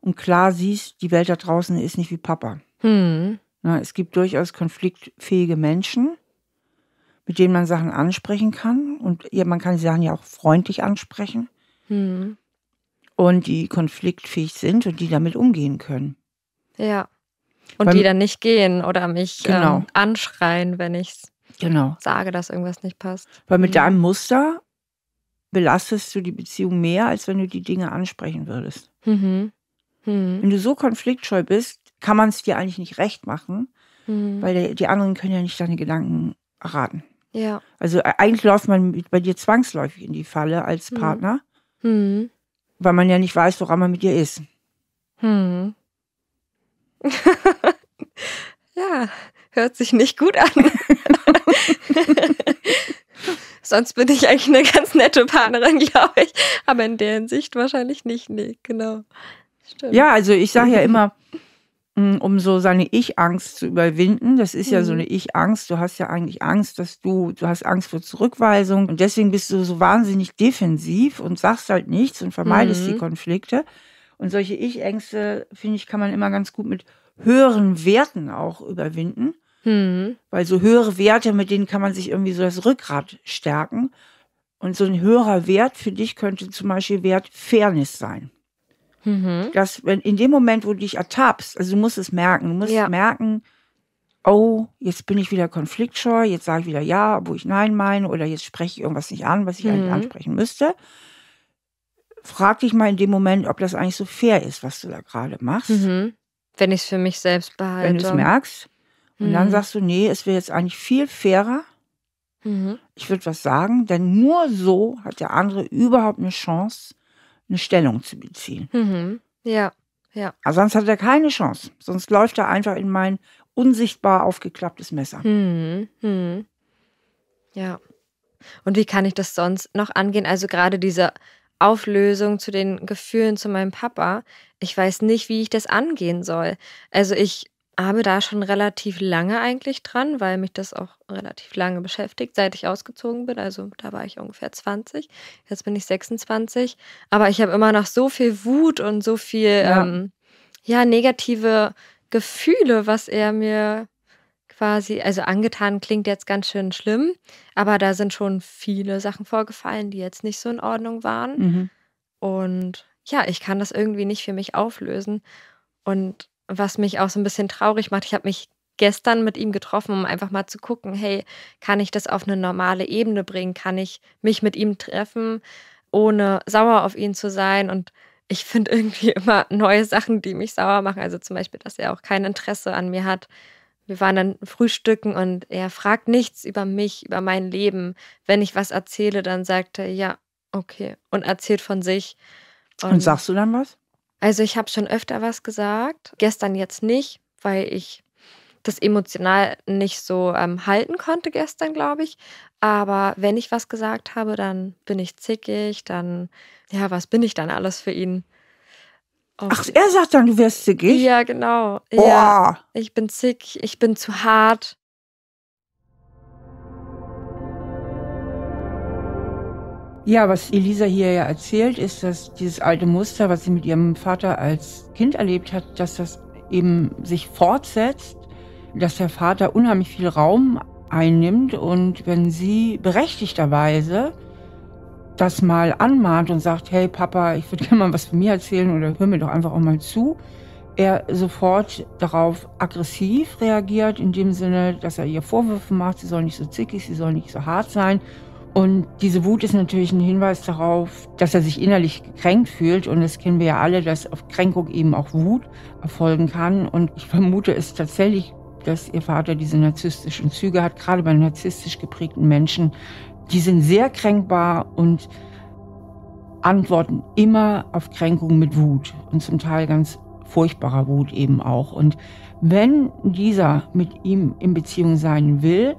und klar siehst, die Welt da draußen ist nicht wie Papa. Hm. Na, es gibt durchaus konfliktfähige Menschen, mit denen man Sachen ansprechen kann. Und ja, man kann die Sachen ja auch freundlich ansprechen. Hm. Und die konfliktfähig sind und die damit umgehen können. Ja. Und Weil, die dann nicht gehen oder mich ähm, genau. ähm, anschreien, wenn ich genau. sage, dass irgendwas nicht passt. Weil mit hm. deinem Muster belastest du die Beziehung mehr, als wenn du die Dinge ansprechen würdest. Mhm. Hm. Wenn du so konfliktscheu bist, kann man es dir eigentlich nicht recht machen, hm. weil die anderen können ja nicht deine Gedanken erraten. Ja. Also äh, eigentlich läuft man bei dir zwangsläufig in die Falle als hm. Partner, hm. weil man ja nicht weiß, woran man mit dir ist. Hm. ja, hört sich nicht gut an. Sonst bin ich eigentlich eine ganz nette Partnerin, glaube ich. Aber in deren Sicht wahrscheinlich nicht. Nee, genau. Stimmt. Ja, also ich sage ja immer, mm, um so seine Ich-Angst zu überwinden. Das ist ja so mhm. eine Ich-Angst. Du hast ja eigentlich Angst, dass du, du hast Angst vor Zurückweisung und deswegen bist du so wahnsinnig defensiv und sagst halt nichts und vermeidest mhm. die Konflikte. Und solche Ich-Ängste, finde ich, kann man immer ganz gut mit höheren Werten auch überwinden. Mhm. Weil so höhere Werte, mit denen kann man sich irgendwie so das Rückgrat stärken. Und so ein höherer Wert für dich könnte zum Beispiel Wert Fairness sein. Mhm. Dass, wenn in dem Moment, wo du dich ertappst, also du musst es merken, du musst ja. merken, oh, jetzt bin ich wieder konfliktscheu, jetzt sage ich wieder ja, wo ich nein meine, oder jetzt spreche ich irgendwas nicht an, was ich mhm. eigentlich ansprechen müsste. Frag dich mal in dem Moment, ob das eigentlich so fair ist, was du da gerade machst. Mhm. Wenn ich es für mich selbst behalte. Wenn du es merkst. Und dann mhm. sagst du, nee, es wäre jetzt eigentlich viel fairer. Mhm. Ich würde was sagen, denn nur so hat der andere überhaupt eine Chance, eine Stellung zu beziehen. Mhm. Ja, ja. Also sonst hat er keine Chance. Sonst läuft er einfach in mein unsichtbar aufgeklapptes Messer. Mhm. Mhm. Ja. Und wie kann ich das sonst noch angehen? Also gerade diese Auflösung zu den Gefühlen zu meinem Papa. Ich weiß nicht, wie ich das angehen soll. Also ich habe da schon relativ lange eigentlich dran, weil mich das auch relativ lange beschäftigt, seit ich ausgezogen bin. Also da war ich ungefähr 20, jetzt bin ich 26. Aber ich habe immer noch so viel Wut und so viel ja. Ähm, ja negative Gefühle, was er mir quasi, also angetan klingt jetzt ganz schön schlimm, aber da sind schon viele Sachen vorgefallen, die jetzt nicht so in Ordnung waren. Mhm. Und ja, ich kann das irgendwie nicht für mich auflösen. Und was mich auch so ein bisschen traurig macht. Ich habe mich gestern mit ihm getroffen, um einfach mal zu gucken, hey, kann ich das auf eine normale Ebene bringen? Kann ich mich mit ihm treffen, ohne sauer auf ihn zu sein? Und ich finde irgendwie immer neue Sachen, die mich sauer machen. Also zum Beispiel, dass er auch kein Interesse an mir hat. Wir waren dann frühstücken und er fragt nichts über mich, über mein Leben. Wenn ich was erzähle, dann sagt er, ja, okay, und erzählt von sich. Und, und sagst du dann was? Also ich habe schon öfter was gesagt, gestern jetzt nicht, weil ich das emotional nicht so ähm, halten konnte gestern, glaube ich. Aber wenn ich was gesagt habe, dann bin ich zickig, dann, ja, was bin ich dann alles für ihn? Und Ach, er sagt dann, du wärst zickig? Ja, genau. Oh. Ja, ich bin zickig, ich bin zu hart. Ja, was Elisa hier ja erzählt, ist, dass dieses alte Muster, was sie mit ihrem Vater als Kind erlebt hat, dass das eben sich fortsetzt, dass der Vater unheimlich viel Raum einnimmt und wenn sie berechtigterweise das mal anmahnt und sagt, hey Papa, ich würde gerne mal was von mir erzählen oder hör mir doch einfach auch mal zu, er sofort darauf aggressiv reagiert, in dem Sinne, dass er ihr Vorwürfe macht, sie soll nicht so zickig, sie soll nicht so hart sein und diese Wut ist natürlich ein Hinweis darauf, dass er sich innerlich gekränkt fühlt. Und das kennen wir ja alle, dass auf Kränkung eben auch Wut erfolgen kann. Und ich vermute es tatsächlich, dass ihr Vater diese narzisstischen Züge hat, gerade bei narzisstisch geprägten Menschen. Die sind sehr kränkbar und antworten immer auf Kränkung mit Wut und zum Teil ganz furchtbarer Wut eben auch. Und wenn dieser mit ihm in Beziehung sein will,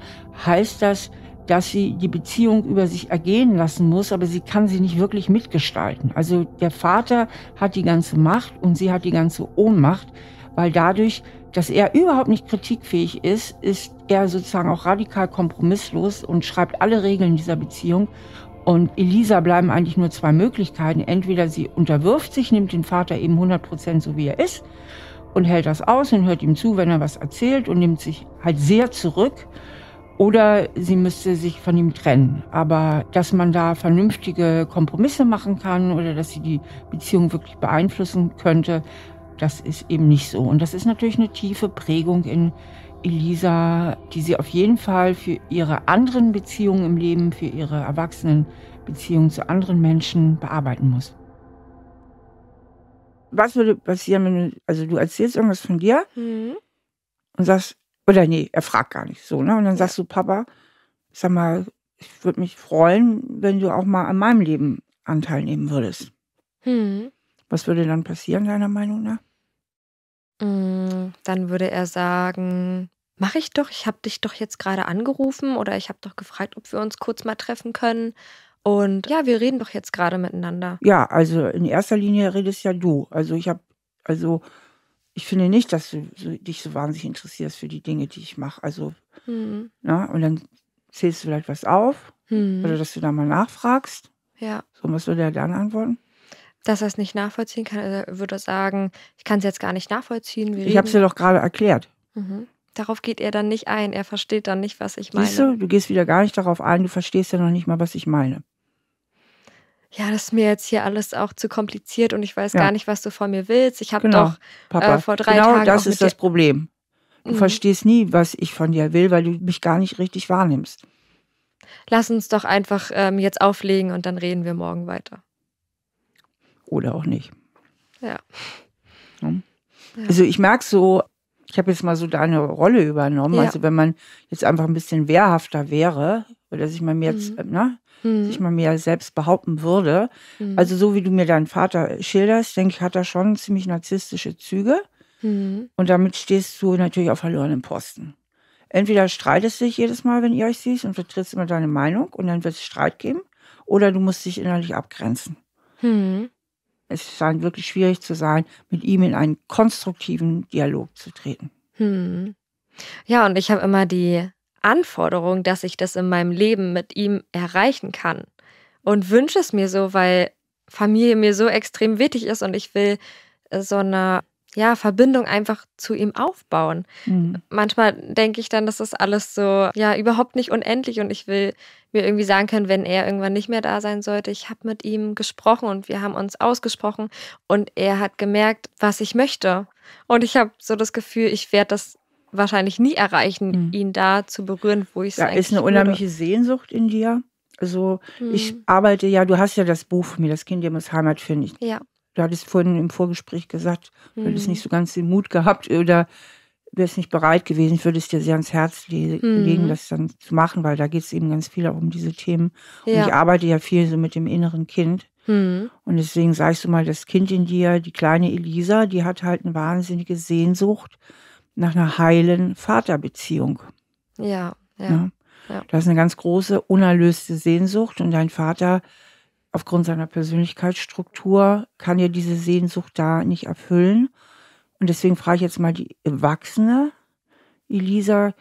heißt das, dass sie die Beziehung über sich ergehen lassen muss, aber sie kann sie nicht wirklich mitgestalten. Also der Vater hat die ganze Macht und sie hat die ganze Ohnmacht, weil dadurch, dass er überhaupt nicht kritikfähig ist, ist er sozusagen auch radikal kompromisslos und schreibt alle Regeln dieser Beziehung. Und Elisa bleiben eigentlich nur zwei Möglichkeiten. Entweder sie unterwirft sich, nimmt den Vater eben 100 Prozent so wie er ist und hält das aus und hört ihm zu, wenn er was erzählt und nimmt sich halt sehr zurück oder sie müsste sich von ihm trennen. Aber dass man da vernünftige Kompromisse machen kann oder dass sie die Beziehung wirklich beeinflussen könnte, das ist eben nicht so. Und das ist natürlich eine tiefe Prägung in Elisa, die sie auf jeden Fall für ihre anderen Beziehungen im Leben, für ihre erwachsenen Beziehungen zu anderen Menschen bearbeiten muss. Was würde passieren, wenn du, also du erzählst irgendwas von dir mhm. und sagst, oder nee, er fragt gar nicht so, ne? Und dann sagst du, Papa, sag mal, ich würde mich freuen, wenn du auch mal an meinem Leben Anteil nehmen würdest. Hm. Was würde dann passieren, deiner Meinung nach? Hm, dann würde er sagen, mach ich doch, ich habe dich doch jetzt gerade angerufen oder ich habe doch gefragt, ob wir uns kurz mal treffen können. Und ja, wir reden doch jetzt gerade miteinander. Ja, also in erster Linie redest ja du. Also ich habe, also ich finde nicht, dass du so, dich so wahnsinnig interessierst für die Dinge, die ich mache. Also, mhm. na, ne, und dann zählst du vielleicht was auf mhm. oder dass du da mal nachfragst. Ja. So, was würde er dann antworten? Dass er es nicht nachvollziehen kann, also würde sagen, ich kann es jetzt gar nicht nachvollziehen. ich habe es dir doch gerade erklärt. Mhm. Darauf geht er dann nicht ein, er versteht dann nicht, was ich meine. Siehst du, du gehst wieder gar nicht darauf ein, du verstehst ja noch nicht mal, was ich meine ja, das ist mir jetzt hier alles auch zu kompliziert und ich weiß ja. gar nicht, was du von mir willst. Ich habe genau, doch äh, Papa, äh, vor drei genau Tagen. Genau, das ist das Problem. Du mhm. verstehst nie, was ich von dir will, weil du mich gar nicht richtig wahrnimmst. Lass uns doch einfach ähm, jetzt auflegen und dann reden wir morgen weiter. Oder auch nicht. Ja. ja. Also ich merke so, ich habe jetzt mal so deine Rolle übernommen. Ja. Also wenn man jetzt einfach ein bisschen wehrhafter wäre, oder sich ich mal mir jetzt, mhm. Äh, ne? mhm. ich mal mir selbst behaupten würde. Mhm. Also so wie du mir deinen Vater schilderst, denke ich, hat er schon ziemlich narzisstische Züge. Mhm. Und damit stehst du natürlich auf verlorenen Posten. Entweder streitest du dich jedes Mal, wenn ihr euch siehst und vertrittst immer deine Meinung und dann wird es Streit geben, oder du musst dich innerlich abgrenzen. Hm. Es scheint wirklich schwierig zu sein, mit ihm in einen konstruktiven Dialog zu treten. Hm. Ja, und ich habe immer die Anforderung, dass ich das in meinem Leben mit ihm erreichen kann. Und wünsche es mir so, weil Familie mir so extrem wichtig ist und ich will äh, so eine ja, Verbindung einfach zu ihm aufbauen. Mhm. Manchmal denke ich dann, dass das alles so, ja, überhaupt nicht unendlich und ich will mir irgendwie sagen können, wenn er irgendwann nicht mehr da sein sollte, ich habe mit ihm gesprochen und wir haben uns ausgesprochen und er hat gemerkt, was ich möchte. Und ich habe so das Gefühl, ich werde das wahrscheinlich nie erreichen, mhm. ihn da zu berühren, wo ich es eigentlich Da ist eine unheimliche würde. Sehnsucht in dir. Also mhm. ich arbeite ja, du hast ja das Buch von mir, das Kind, der muss Heimat finden. Ja. Du hattest vorhin im Vorgespräch gesagt, du mhm. hättest nicht so ganz den Mut gehabt oder wärst nicht bereit gewesen. Ich würde es dir sehr ans Herz le mhm. legen, das dann zu machen, weil da geht es eben ganz viel auch um diese Themen. Ja. Und ich arbeite ja viel so mit dem inneren Kind. Mhm. Und deswegen sagst du mal, das Kind in dir, die kleine Elisa, die hat halt eine wahnsinnige Sehnsucht nach einer heilen Vaterbeziehung. Ja, ja. Ne? ja? ja. Das ist eine ganz große, unerlöste Sehnsucht und dein Vater aufgrund seiner Persönlichkeitsstruktur kann dir diese Sehnsucht da nicht erfüllen. Und deswegen frage ich jetzt mal die Erwachsene, Elisa,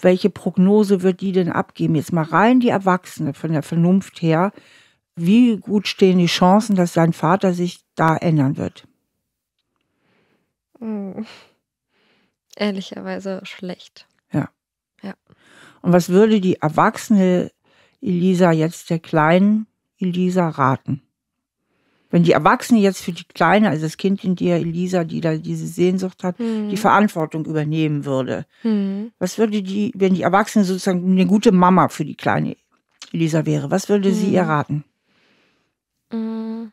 welche Prognose wird die denn abgeben? Jetzt mal rein die Erwachsene von der Vernunft her. Wie gut stehen die Chancen, dass dein Vater sich da ändern wird? Mhm. Ehrlicherweise schlecht. Ja. Ja. Und was würde die erwachsene Elisa jetzt der kleinen Elisa raten? Wenn die Erwachsene jetzt für die Kleine, also das Kind in dir, Elisa, die da diese Sehnsucht hat, mhm. die hm. Verantwortung übernehmen würde, mhm. was würde die, wenn die Erwachsene sozusagen eine gute Mama für die kleine Elisa wäre, was würde mhm. sie ihr hm. raten? Hm.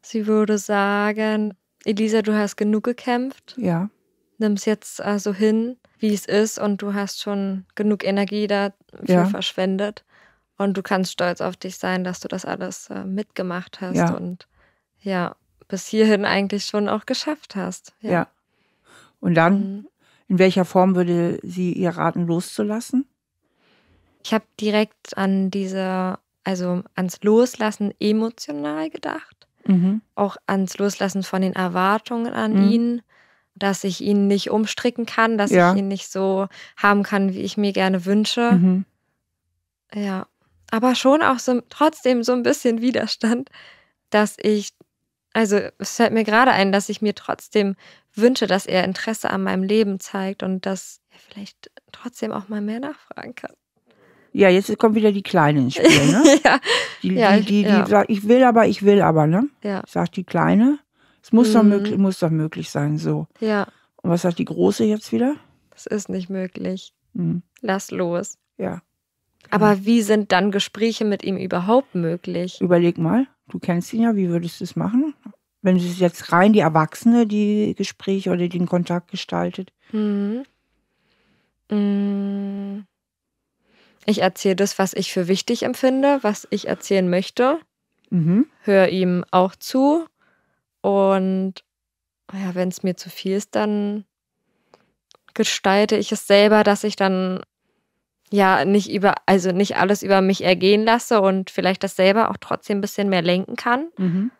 Sie würde sagen, Elisa, du hast genug gekämpft. Ja nimm es jetzt äh, so hin, wie es ist und du hast schon genug Energie dafür ja. verschwendet und du kannst stolz auf dich sein, dass du das alles äh, mitgemacht hast ja. und ja, bis hierhin eigentlich schon auch geschafft hast. Ja. ja. Und dann, mhm. in welcher Form würde sie ihr raten, loszulassen? Ich habe direkt an diese, also ans Loslassen emotional gedacht, mhm. auch ans Loslassen von den Erwartungen an mhm. ihn dass ich ihn nicht umstricken kann, dass ja. ich ihn nicht so haben kann, wie ich mir gerne wünsche. Mhm. Ja, aber schon auch so, trotzdem so ein bisschen Widerstand, dass ich, also es fällt mir gerade ein, dass ich mir trotzdem wünsche, dass er Interesse an meinem Leben zeigt und dass er vielleicht trotzdem auch mal mehr nachfragen kann. Ja, jetzt kommt wieder die Kleine ins Spiel, ne? ja. Die, die, die, die ja. sagt, ich will aber, ich will aber, ne? Ja. Sagt die Kleine. Es muss, mhm. doch, möglich, mhm. muss doch möglich sein, so. Ja. Und was sagt die Große jetzt wieder? Das ist nicht möglich. Mhm. Lass los. Ja. Genau. Aber wie sind dann Gespräche mit ihm überhaupt möglich? Überleg mal, du kennst ihn ja, wie würdest du es machen? Wenn es jetzt rein die Erwachsene die Gespräche oder den Kontakt gestaltet? Mhm. mhm. Ich erzähle das, was ich für wichtig empfinde, was ich erzählen möchte. Mhm. Hör ihm auch zu. Und ah ja, wenn es mir zu viel ist, dann gestalte ich es selber, dass ich dann ja nicht über, also nicht alles über mich ergehen lasse und vielleicht das selber auch trotzdem ein bisschen mehr lenken kann. Mhm.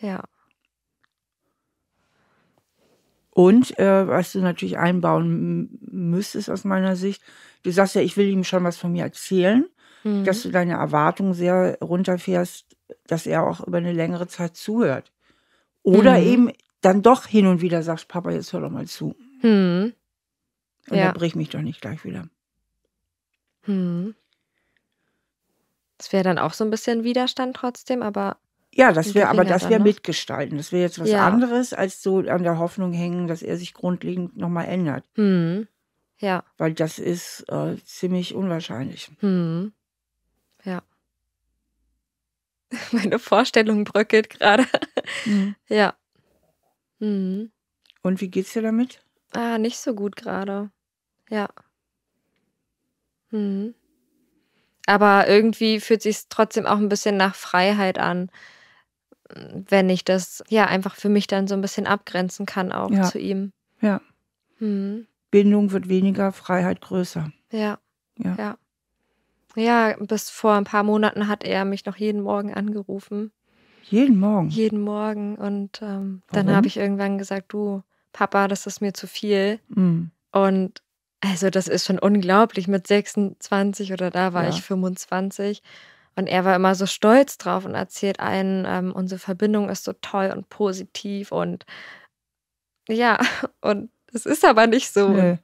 Ja. Und äh, was du natürlich einbauen müsstest aus meiner Sicht, du sagst ja, ich will ihm schon was von mir erzählen. Mhm. dass du deine Erwartungen sehr runterfährst, dass er auch über eine längere Zeit zuhört. Oder mhm. eben dann doch hin und wieder sagst, Papa, jetzt hör doch mal zu. Mhm. Und ja. brich mich doch nicht gleich wieder. Mhm. Das wäre dann auch so ein bisschen Widerstand trotzdem, aber. Ja, das wäre, aber das wäre ne? mitgestalten. Das wäre jetzt was ja. anderes, als so an der Hoffnung hängen, dass er sich grundlegend nochmal ändert. Mhm. Ja. Weil das ist äh, ziemlich unwahrscheinlich. Mhm. Meine Vorstellung bröckelt gerade. Mhm. Ja. Mhm. Und wie geht's dir damit? Ah, nicht so gut gerade. Ja. Mhm. Aber irgendwie fühlt sich trotzdem auch ein bisschen nach Freiheit an, wenn ich das ja einfach für mich dann so ein bisschen abgrenzen kann auch ja. zu ihm. Ja. Mhm. Bindung wird weniger, Freiheit größer. Ja. Ja. ja. Ja, bis vor ein paar Monaten hat er mich noch jeden Morgen angerufen. Jeden Morgen? Jeden Morgen. Und ähm, dann habe ich irgendwann gesagt, du, Papa, das ist mir zu viel. Mhm. Und also das ist schon unglaublich. Mit 26 oder da war ja. ich 25. Und er war immer so stolz drauf und erzählt einen, ähm, unsere Verbindung ist so toll und positiv und ja, und es ist aber nicht so. Nee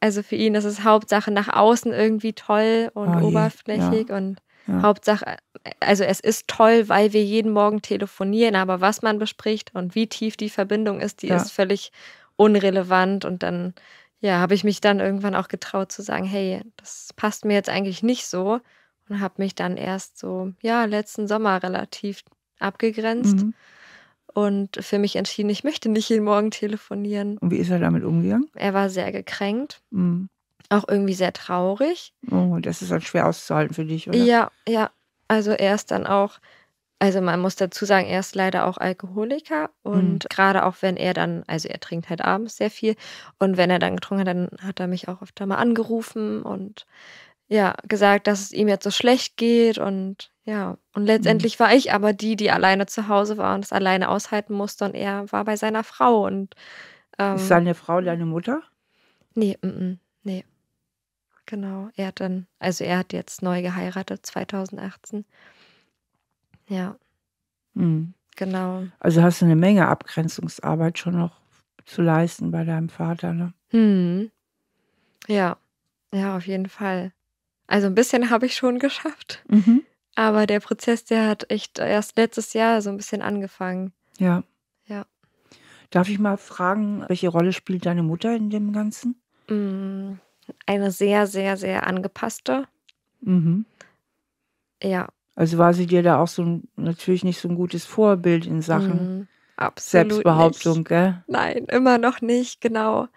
also für ihn ist es Hauptsache nach außen irgendwie toll und oh oberflächlich ja. und ja. Hauptsache, also es ist toll, weil wir jeden Morgen telefonieren, aber was man bespricht und wie tief die Verbindung ist, die ja. ist völlig unrelevant und dann ja, habe ich mich dann irgendwann auch getraut zu sagen, hey, das passt mir jetzt eigentlich nicht so und habe mich dann erst so, ja, letzten Sommer relativ abgegrenzt. Mhm und für mich entschieden, ich möchte nicht jeden Morgen telefonieren. Und wie ist er damit umgegangen? Er war sehr gekränkt. Mhm. Auch irgendwie sehr traurig. Oh, das ist dann halt schwer auszuhalten für dich, oder? Ja, ja. Also er ist dann auch, also man muss dazu sagen, er ist leider auch Alkoholiker und mhm. gerade auch wenn er dann, also er trinkt halt abends sehr viel und wenn er dann getrunken hat, dann hat er mich auch öfter mal angerufen und ja, gesagt, dass es ihm jetzt so schlecht geht und ja, und letztendlich mhm. war ich aber die, die alleine zu Hause war und es alleine aushalten musste und er war bei seiner Frau und ähm, Ist seine Frau deine Mutter? Nee, m -m, nee. Genau, er hat dann, also er hat jetzt neu geheiratet, 2018. Ja. Mhm. Genau. Also hast du eine Menge Abgrenzungsarbeit schon noch zu leisten bei deinem Vater, ne? Mhm. Ja, ja, auf jeden Fall. Also ein bisschen habe ich schon geschafft. Mhm. Aber der Prozess, der hat echt erst letztes Jahr so ein bisschen angefangen. Ja. Ja. Darf ich mal fragen, welche Rolle spielt deine Mutter in dem Ganzen? Mm, eine sehr, sehr, sehr angepasste. Mhm. Ja. Also war sie dir da auch so natürlich nicht so ein gutes Vorbild in Sachen mhm, Selbstbehauptung, nicht. gell? Nein, immer noch nicht, genau.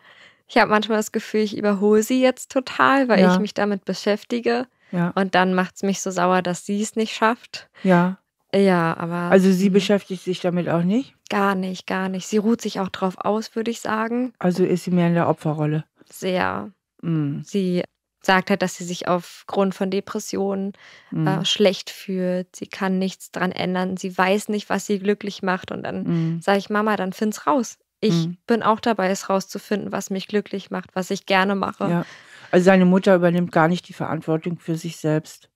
Ich habe manchmal das Gefühl, ich überhole sie jetzt total, weil ja. ich mich damit beschäftige. Ja. Und dann macht es mich so sauer, dass sie es nicht schafft. Ja. Ja, aber. Also sie mhm. beschäftigt sich damit auch nicht? Gar nicht, gar nicht. Sie ruht sich auch drauf aus, würde ich sagen. Also ist sie mehr in der Opferrolle. Sehr. Mm. Sie sagt halt, dass sie sich aufgrund von Depressionen mm. äh, mhm. schlecht fühlt. Sie kann nichts dran ändern. Sie weiß nicht, was sie glücklich macht. Und dann mm. sage ich, Mama, dann find's raus. Ich mhm. bin auch dabei, es rauszufinden, was mich glücklich macht, was ich gerne mache. Ja. Also seine Mutter übernimmt gar nicht die Verantwortung für sich selbst.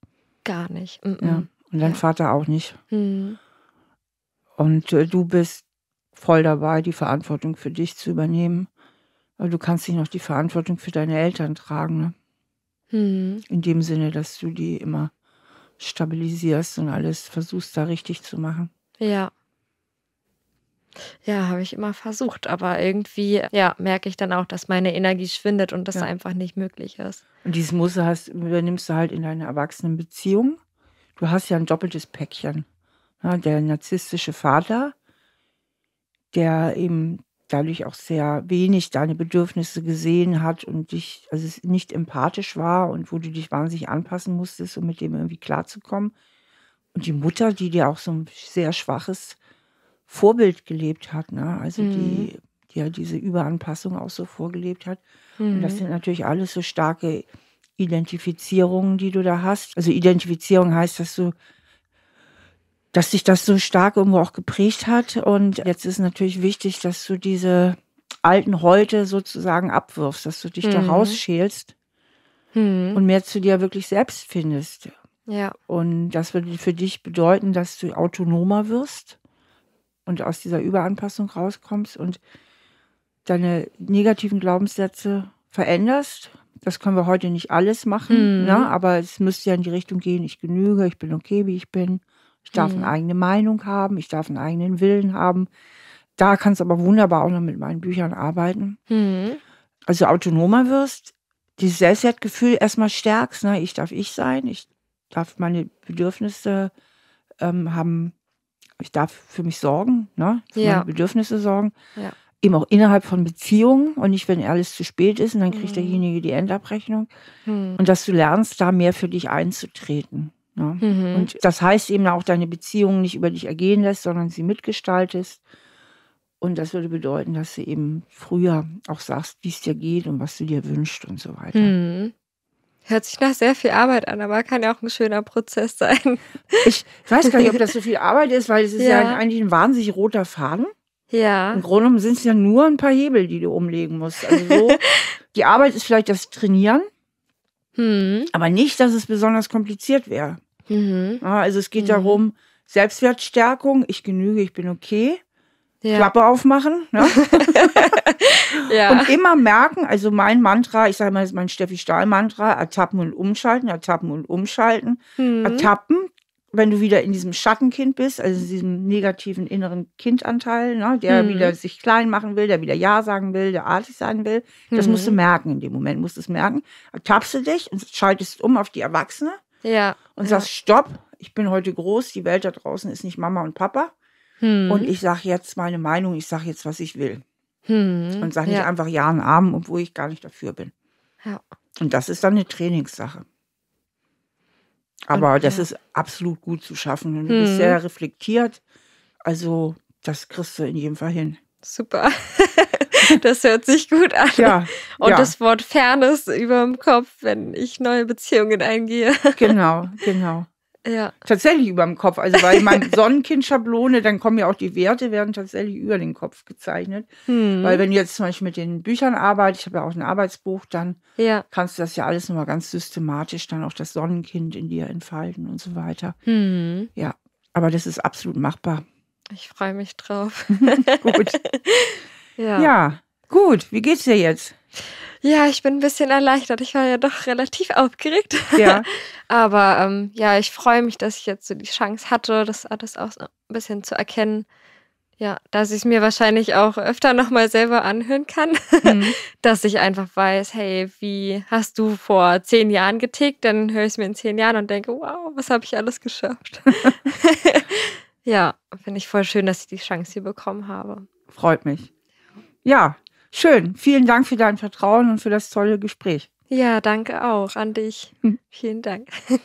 Gar nicht. Mm -mm. Ja. Und dein ja. Vater auch nicht. Mhm. Und äh, du bist voll dabei, die Verantwortung für dich zu übernehmen. Aber du kannst nicht noch die Verantwortung für deine Eltern tragen. Ne? Mhm. In dem Sinne, dass du die immer stabilisierst und alles versuchst, da richtig zu machen. Ja. Ja, habe ich immer versucht, aber irgendwie ja, merke ich dann auch, dass meine Energie schwindet und das ja. einfach nicht möglich ist. Und dieses Muster hast, übernimmst du halt in deiner Erwachsenenbeziehung. Du hast ja ein doppeltes Päckchen. Ja, ne? der narzisstische Vater, der eben dadurch auch sehr wenig deine Bedürfnisse gesehen hat und dich, also nicht empathisch war und wo du dich wahnsinnig anpassen musstest, um mit dem irgendwie klarzukommen. Und die Mutter, die dir auch so ein sehr schwaches Vorbild gelebt hat, ne? also mhm. die, die ja diese Überanpassung auch so vorgelebt hat. Mhm. Und das mhm. sind natürlich alles so starke Identifizierungen, die du da hast. Also Identifizierung heißt, dass du dass sich das so stark irgendwo auch geprägt hat. Und jetzt ist natürlich wichtig, dass du diese alten Häute sozusagen abwirfst, dass du dich mhm. da rausschälst mhm. und mehr zu dir wirklich selbst findest. Ja. Und das würde für dich bedeuten, dass du autonomer wirst und aus dieser Überanpassung rauskommst und deine negativen Glaubenssätze veränderst. Das können wir heute nicht alles machen, mhm. ne? aber es müsste ja in die Richtung gehen, ich genüge, ich bin okay, wie ich bin, ich darf mhm. eine eigene Meinung haben, ich darf einen eigenen Willen haben. Da kannst du aber wunderbar auch noch mit meinen Büchern arbeiten. Mhm. Also autonomer wirst, dieses Selbstwertgefühl erstmal stärkst, ne? ich darf ich sein, ich darf meine Bedürfnisse ähm, haben ich darf für mich sorgen, ne? für ja. meine Bedürfnisse sorgen. Ja. Eben auch innerhalb von Beziehungen und nicht, wenn alles zu spät ist und dann kriegt mhm. derjenige die Endabrechnung. Mhm. Und dass du lernst, da mehr für dich einzutreten. Ne? Mhm. Und das heißt eben auch, deine Beziehungen nicht über dich ergehen lässt, sondern sie mitgestaltest. Und das würde bedeuten, dass du eben früher auch sagst, wie es dir geht und was du dir wünschst und so weiter. Mhm. Hört sich nach sehr viel Arbeit an, aber kann ja auch ein schöner Prozess sein. Ich weiß gar nicht, ob das so viel Arbeit ist, weil es ist ja, ja eigentlich ein wahnsinnig roter Faden. Ja. Im Grunde genommen sind es ja nur ein paar Hebel, die du umlegen musst. Also so, die Arbeit ist vielleicht das Trainieren, hm. aber nicht, dass es besonders kompliziert wäre. Mhm. Also es geht mhm. darum, Selbstwertstärkung, ich genüge, ich bin okay ja. Klappe aufmachen. Ne? ja. Und immer merken, also mein Mantra, ich sage mal, das ist mein Steffi Stahl-Mantra, ertappen und umschalten, ertappen und umschalten. Mhm. Ertappen, wenn du wieder in diesem Schattenkind bist, also in diesem negativen inneren Kindanteil, ne, der mhm. wieder sich klein machen will, der wieder Ja sagen will, der artig sein will, das mhm. musst du mhm. merken in dem Moment, musst du es merken. Ertappst du dich und schaltest um auf die Erwachsene ja. und sagst, ja. stopp, ich bin heute groß, die Welt da draußen ist nicht Mama und Papa. Hm. Und ich sage jetzt meine Meinung, ich sage jetzt, was ich will. Hm. Und sage nicht ja. einfach Ja und Abend, obwohl ich gar nicht dafür bin. Ja. Und das ist dann eine Trainingssache. Aber okay. das ist absolut gut zu schaffen. du hm. bist sehr reflektiert. Also, das kriegst du in jedem Fall hin. Super. das hört sich gut an. Ja, und ja. das Wort Fairness über dem Kopf, wenn ich neue Beziehungen eingehe. genau, genau. Ja. Tatsächlich über dem Kopf. Also weil man Sonnenkind-Schablone, dann kommen ja auch die Werte, werden tatsächlich über den Kopf gezeichnet. Hm. Weil wenn du jetzt zum Beispiel mit den Büchern arbeitest, ich habe ja auch ein Arbeitsbuch, dann ja. kannst du das ja alles nochmal ganz systematisch dann auch das Sonnenkind in dir entfalten und so weiter. Hm. Ja, aber das ist absolut machbar. Ich freue mich drauf. gut. Ja. ja, gut. Wie geht's dir jetzt? Ja, ich bin ein bisschen erleichtert. Ich war ja doch relativ aufgeregt. Ja. Aber ähm, ja, ich freue mich, dass ich jetzt so die Chance hatte, das alles auch so ein bisschen zu erkennen. Ja, dass ich es mir wahrscheinlich auch öfter nochmal selber anhören kann, mhm. dass ich einfach weiß, hey, wie hast du vor zehn Jahren getickt? Dann höre ich es mir in zehn Jahren und denke, wow, was habe ich alles geschafft? ja, finde ich voll schön, dass ich die Chance hier bekommen habe. Freut mich. Ja, Schön. Vielen Dank für dein Vertrauen und für das tolle Gespräch. Ja, danke auch an dich. Hm. Vielen Dank.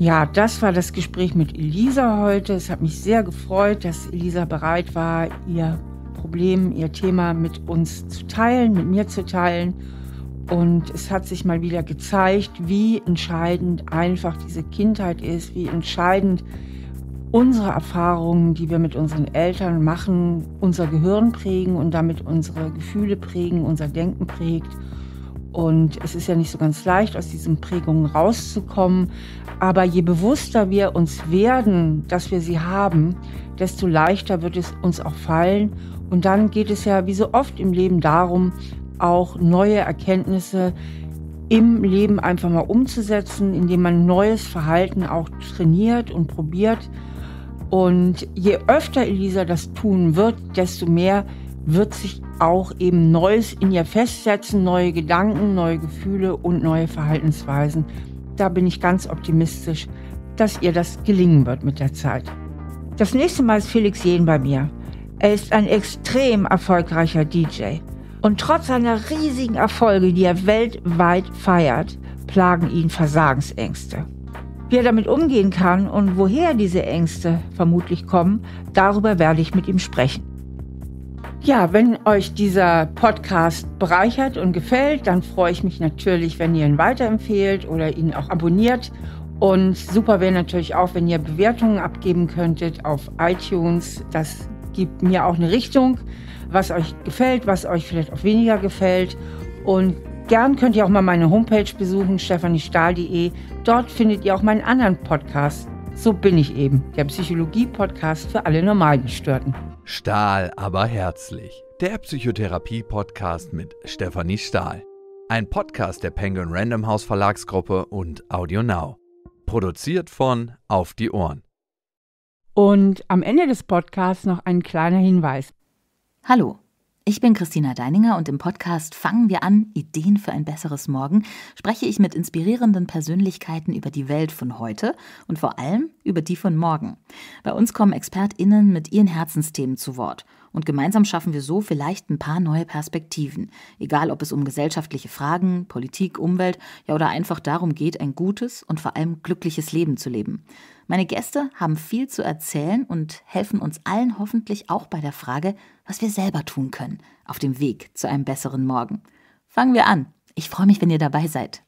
Ja, das war das Gespräch mit Elisa heute. Es hat mich sehr gefreut, dass Elisa bereit war, ihr Problem, ihr Thema mit uns zu teilen, mit mir zu teilen. Und es hat sich mal wieder gezeigt, wie entscheidend einfach diese Kindheit ist, wie entscheidend unsere Erfahrungen, die wir mit unseren Eltern machen, unser Gehirn prägen und damit unsere Gefühle prägen, unser Denken prägt. Und es ist ja nicht so ganz leicht, aus diesen Prägungen rauszukommen. Aber je bewusster wir uns werden, dass wir sie haben, desto leichter wird es uns auch fallen. Und dann geht es ja wie so oft im Leben darum, auch neue Erkenntnisse im Leben einfach mal umzusetzen, indem man neues Verhalten auch trainiert und probiert. Und je öfter Elisa das tun wird, desto mehr wird sich auch eben Neues in ihr festsetzen, neue Gedanken, neue Gefühle und neue Verhaltensweisen. Da bin ich ganz optimistisch, dass ihr das gelingen wird mit der Zeit. Das nächste Mal ist Felix Jehn bei mir. Er ist ein extrem erfolgreicher DJ. Und trotz seiner riesigen Erfolge, die er weltweit feiert, plagen ihn Versagensängste. Wie er damit umgehen kann und woher diese Ängste vermutlich kommen, darüber werde ich mit ihm sprechen. Ja, wenn euch dieser Podcast bereichert und gefällt, dann freue ich mich natürlich, wenn ihr ihn weiterempfehlt oder ihn auch abonniert. Und super wäre natürlich auch, wenn ihr Bewertungen abgeben könntet auf iTunes. Das gibt mir auch eine Richtung, was euch gefällt, was euch vielleicht auch weniger gefällt. Und Gern könnt ihr auch mal meine Homepage besuchen, stephaniestahl.de. Dort findet ihr auch meinen anderen Podcast. So bin ich eben, der Psychologie-Podcast für alle Normalgestörten. Stahl aber herzlich. Der Psychotherapie-Podcast mit Stefanie Stahl. Ein Podcast der Penguin Random House Verlagsgruppe und Audio Now. Produziert von Auf die Ohren. Und am Ende des Podcasts noch ein kleiner Hinweis. Hallo. Ich bin Christina Deininger und im Podcast Fangen wir an, Ideen für ein besseres Morgen, spreche ich mit inspirierenden Persönlichkeiten über die Welt von heute und vor allem über die von morgen. Bei uns kommen ExpertInnen mit ihren Herzensthemen zu Wort. Und gemeinsam schaffen wir so vielleicht ein paar neue Perspektiven. Egal, ob es um gesellschaftliche Fragen, Politik, Umwelt, ja oder einfach darum geht, ein gutes und vor allem glückliches Leben zu leben. Meine Gäste haben viel zu erzählen und helfen uns allen hoffentlich auch bei der Frage, was wir selber tun können auf dem Weg zu einem besseren Morgen. Fangen wir an. Ich freue mich, wenn ihr dabei seid.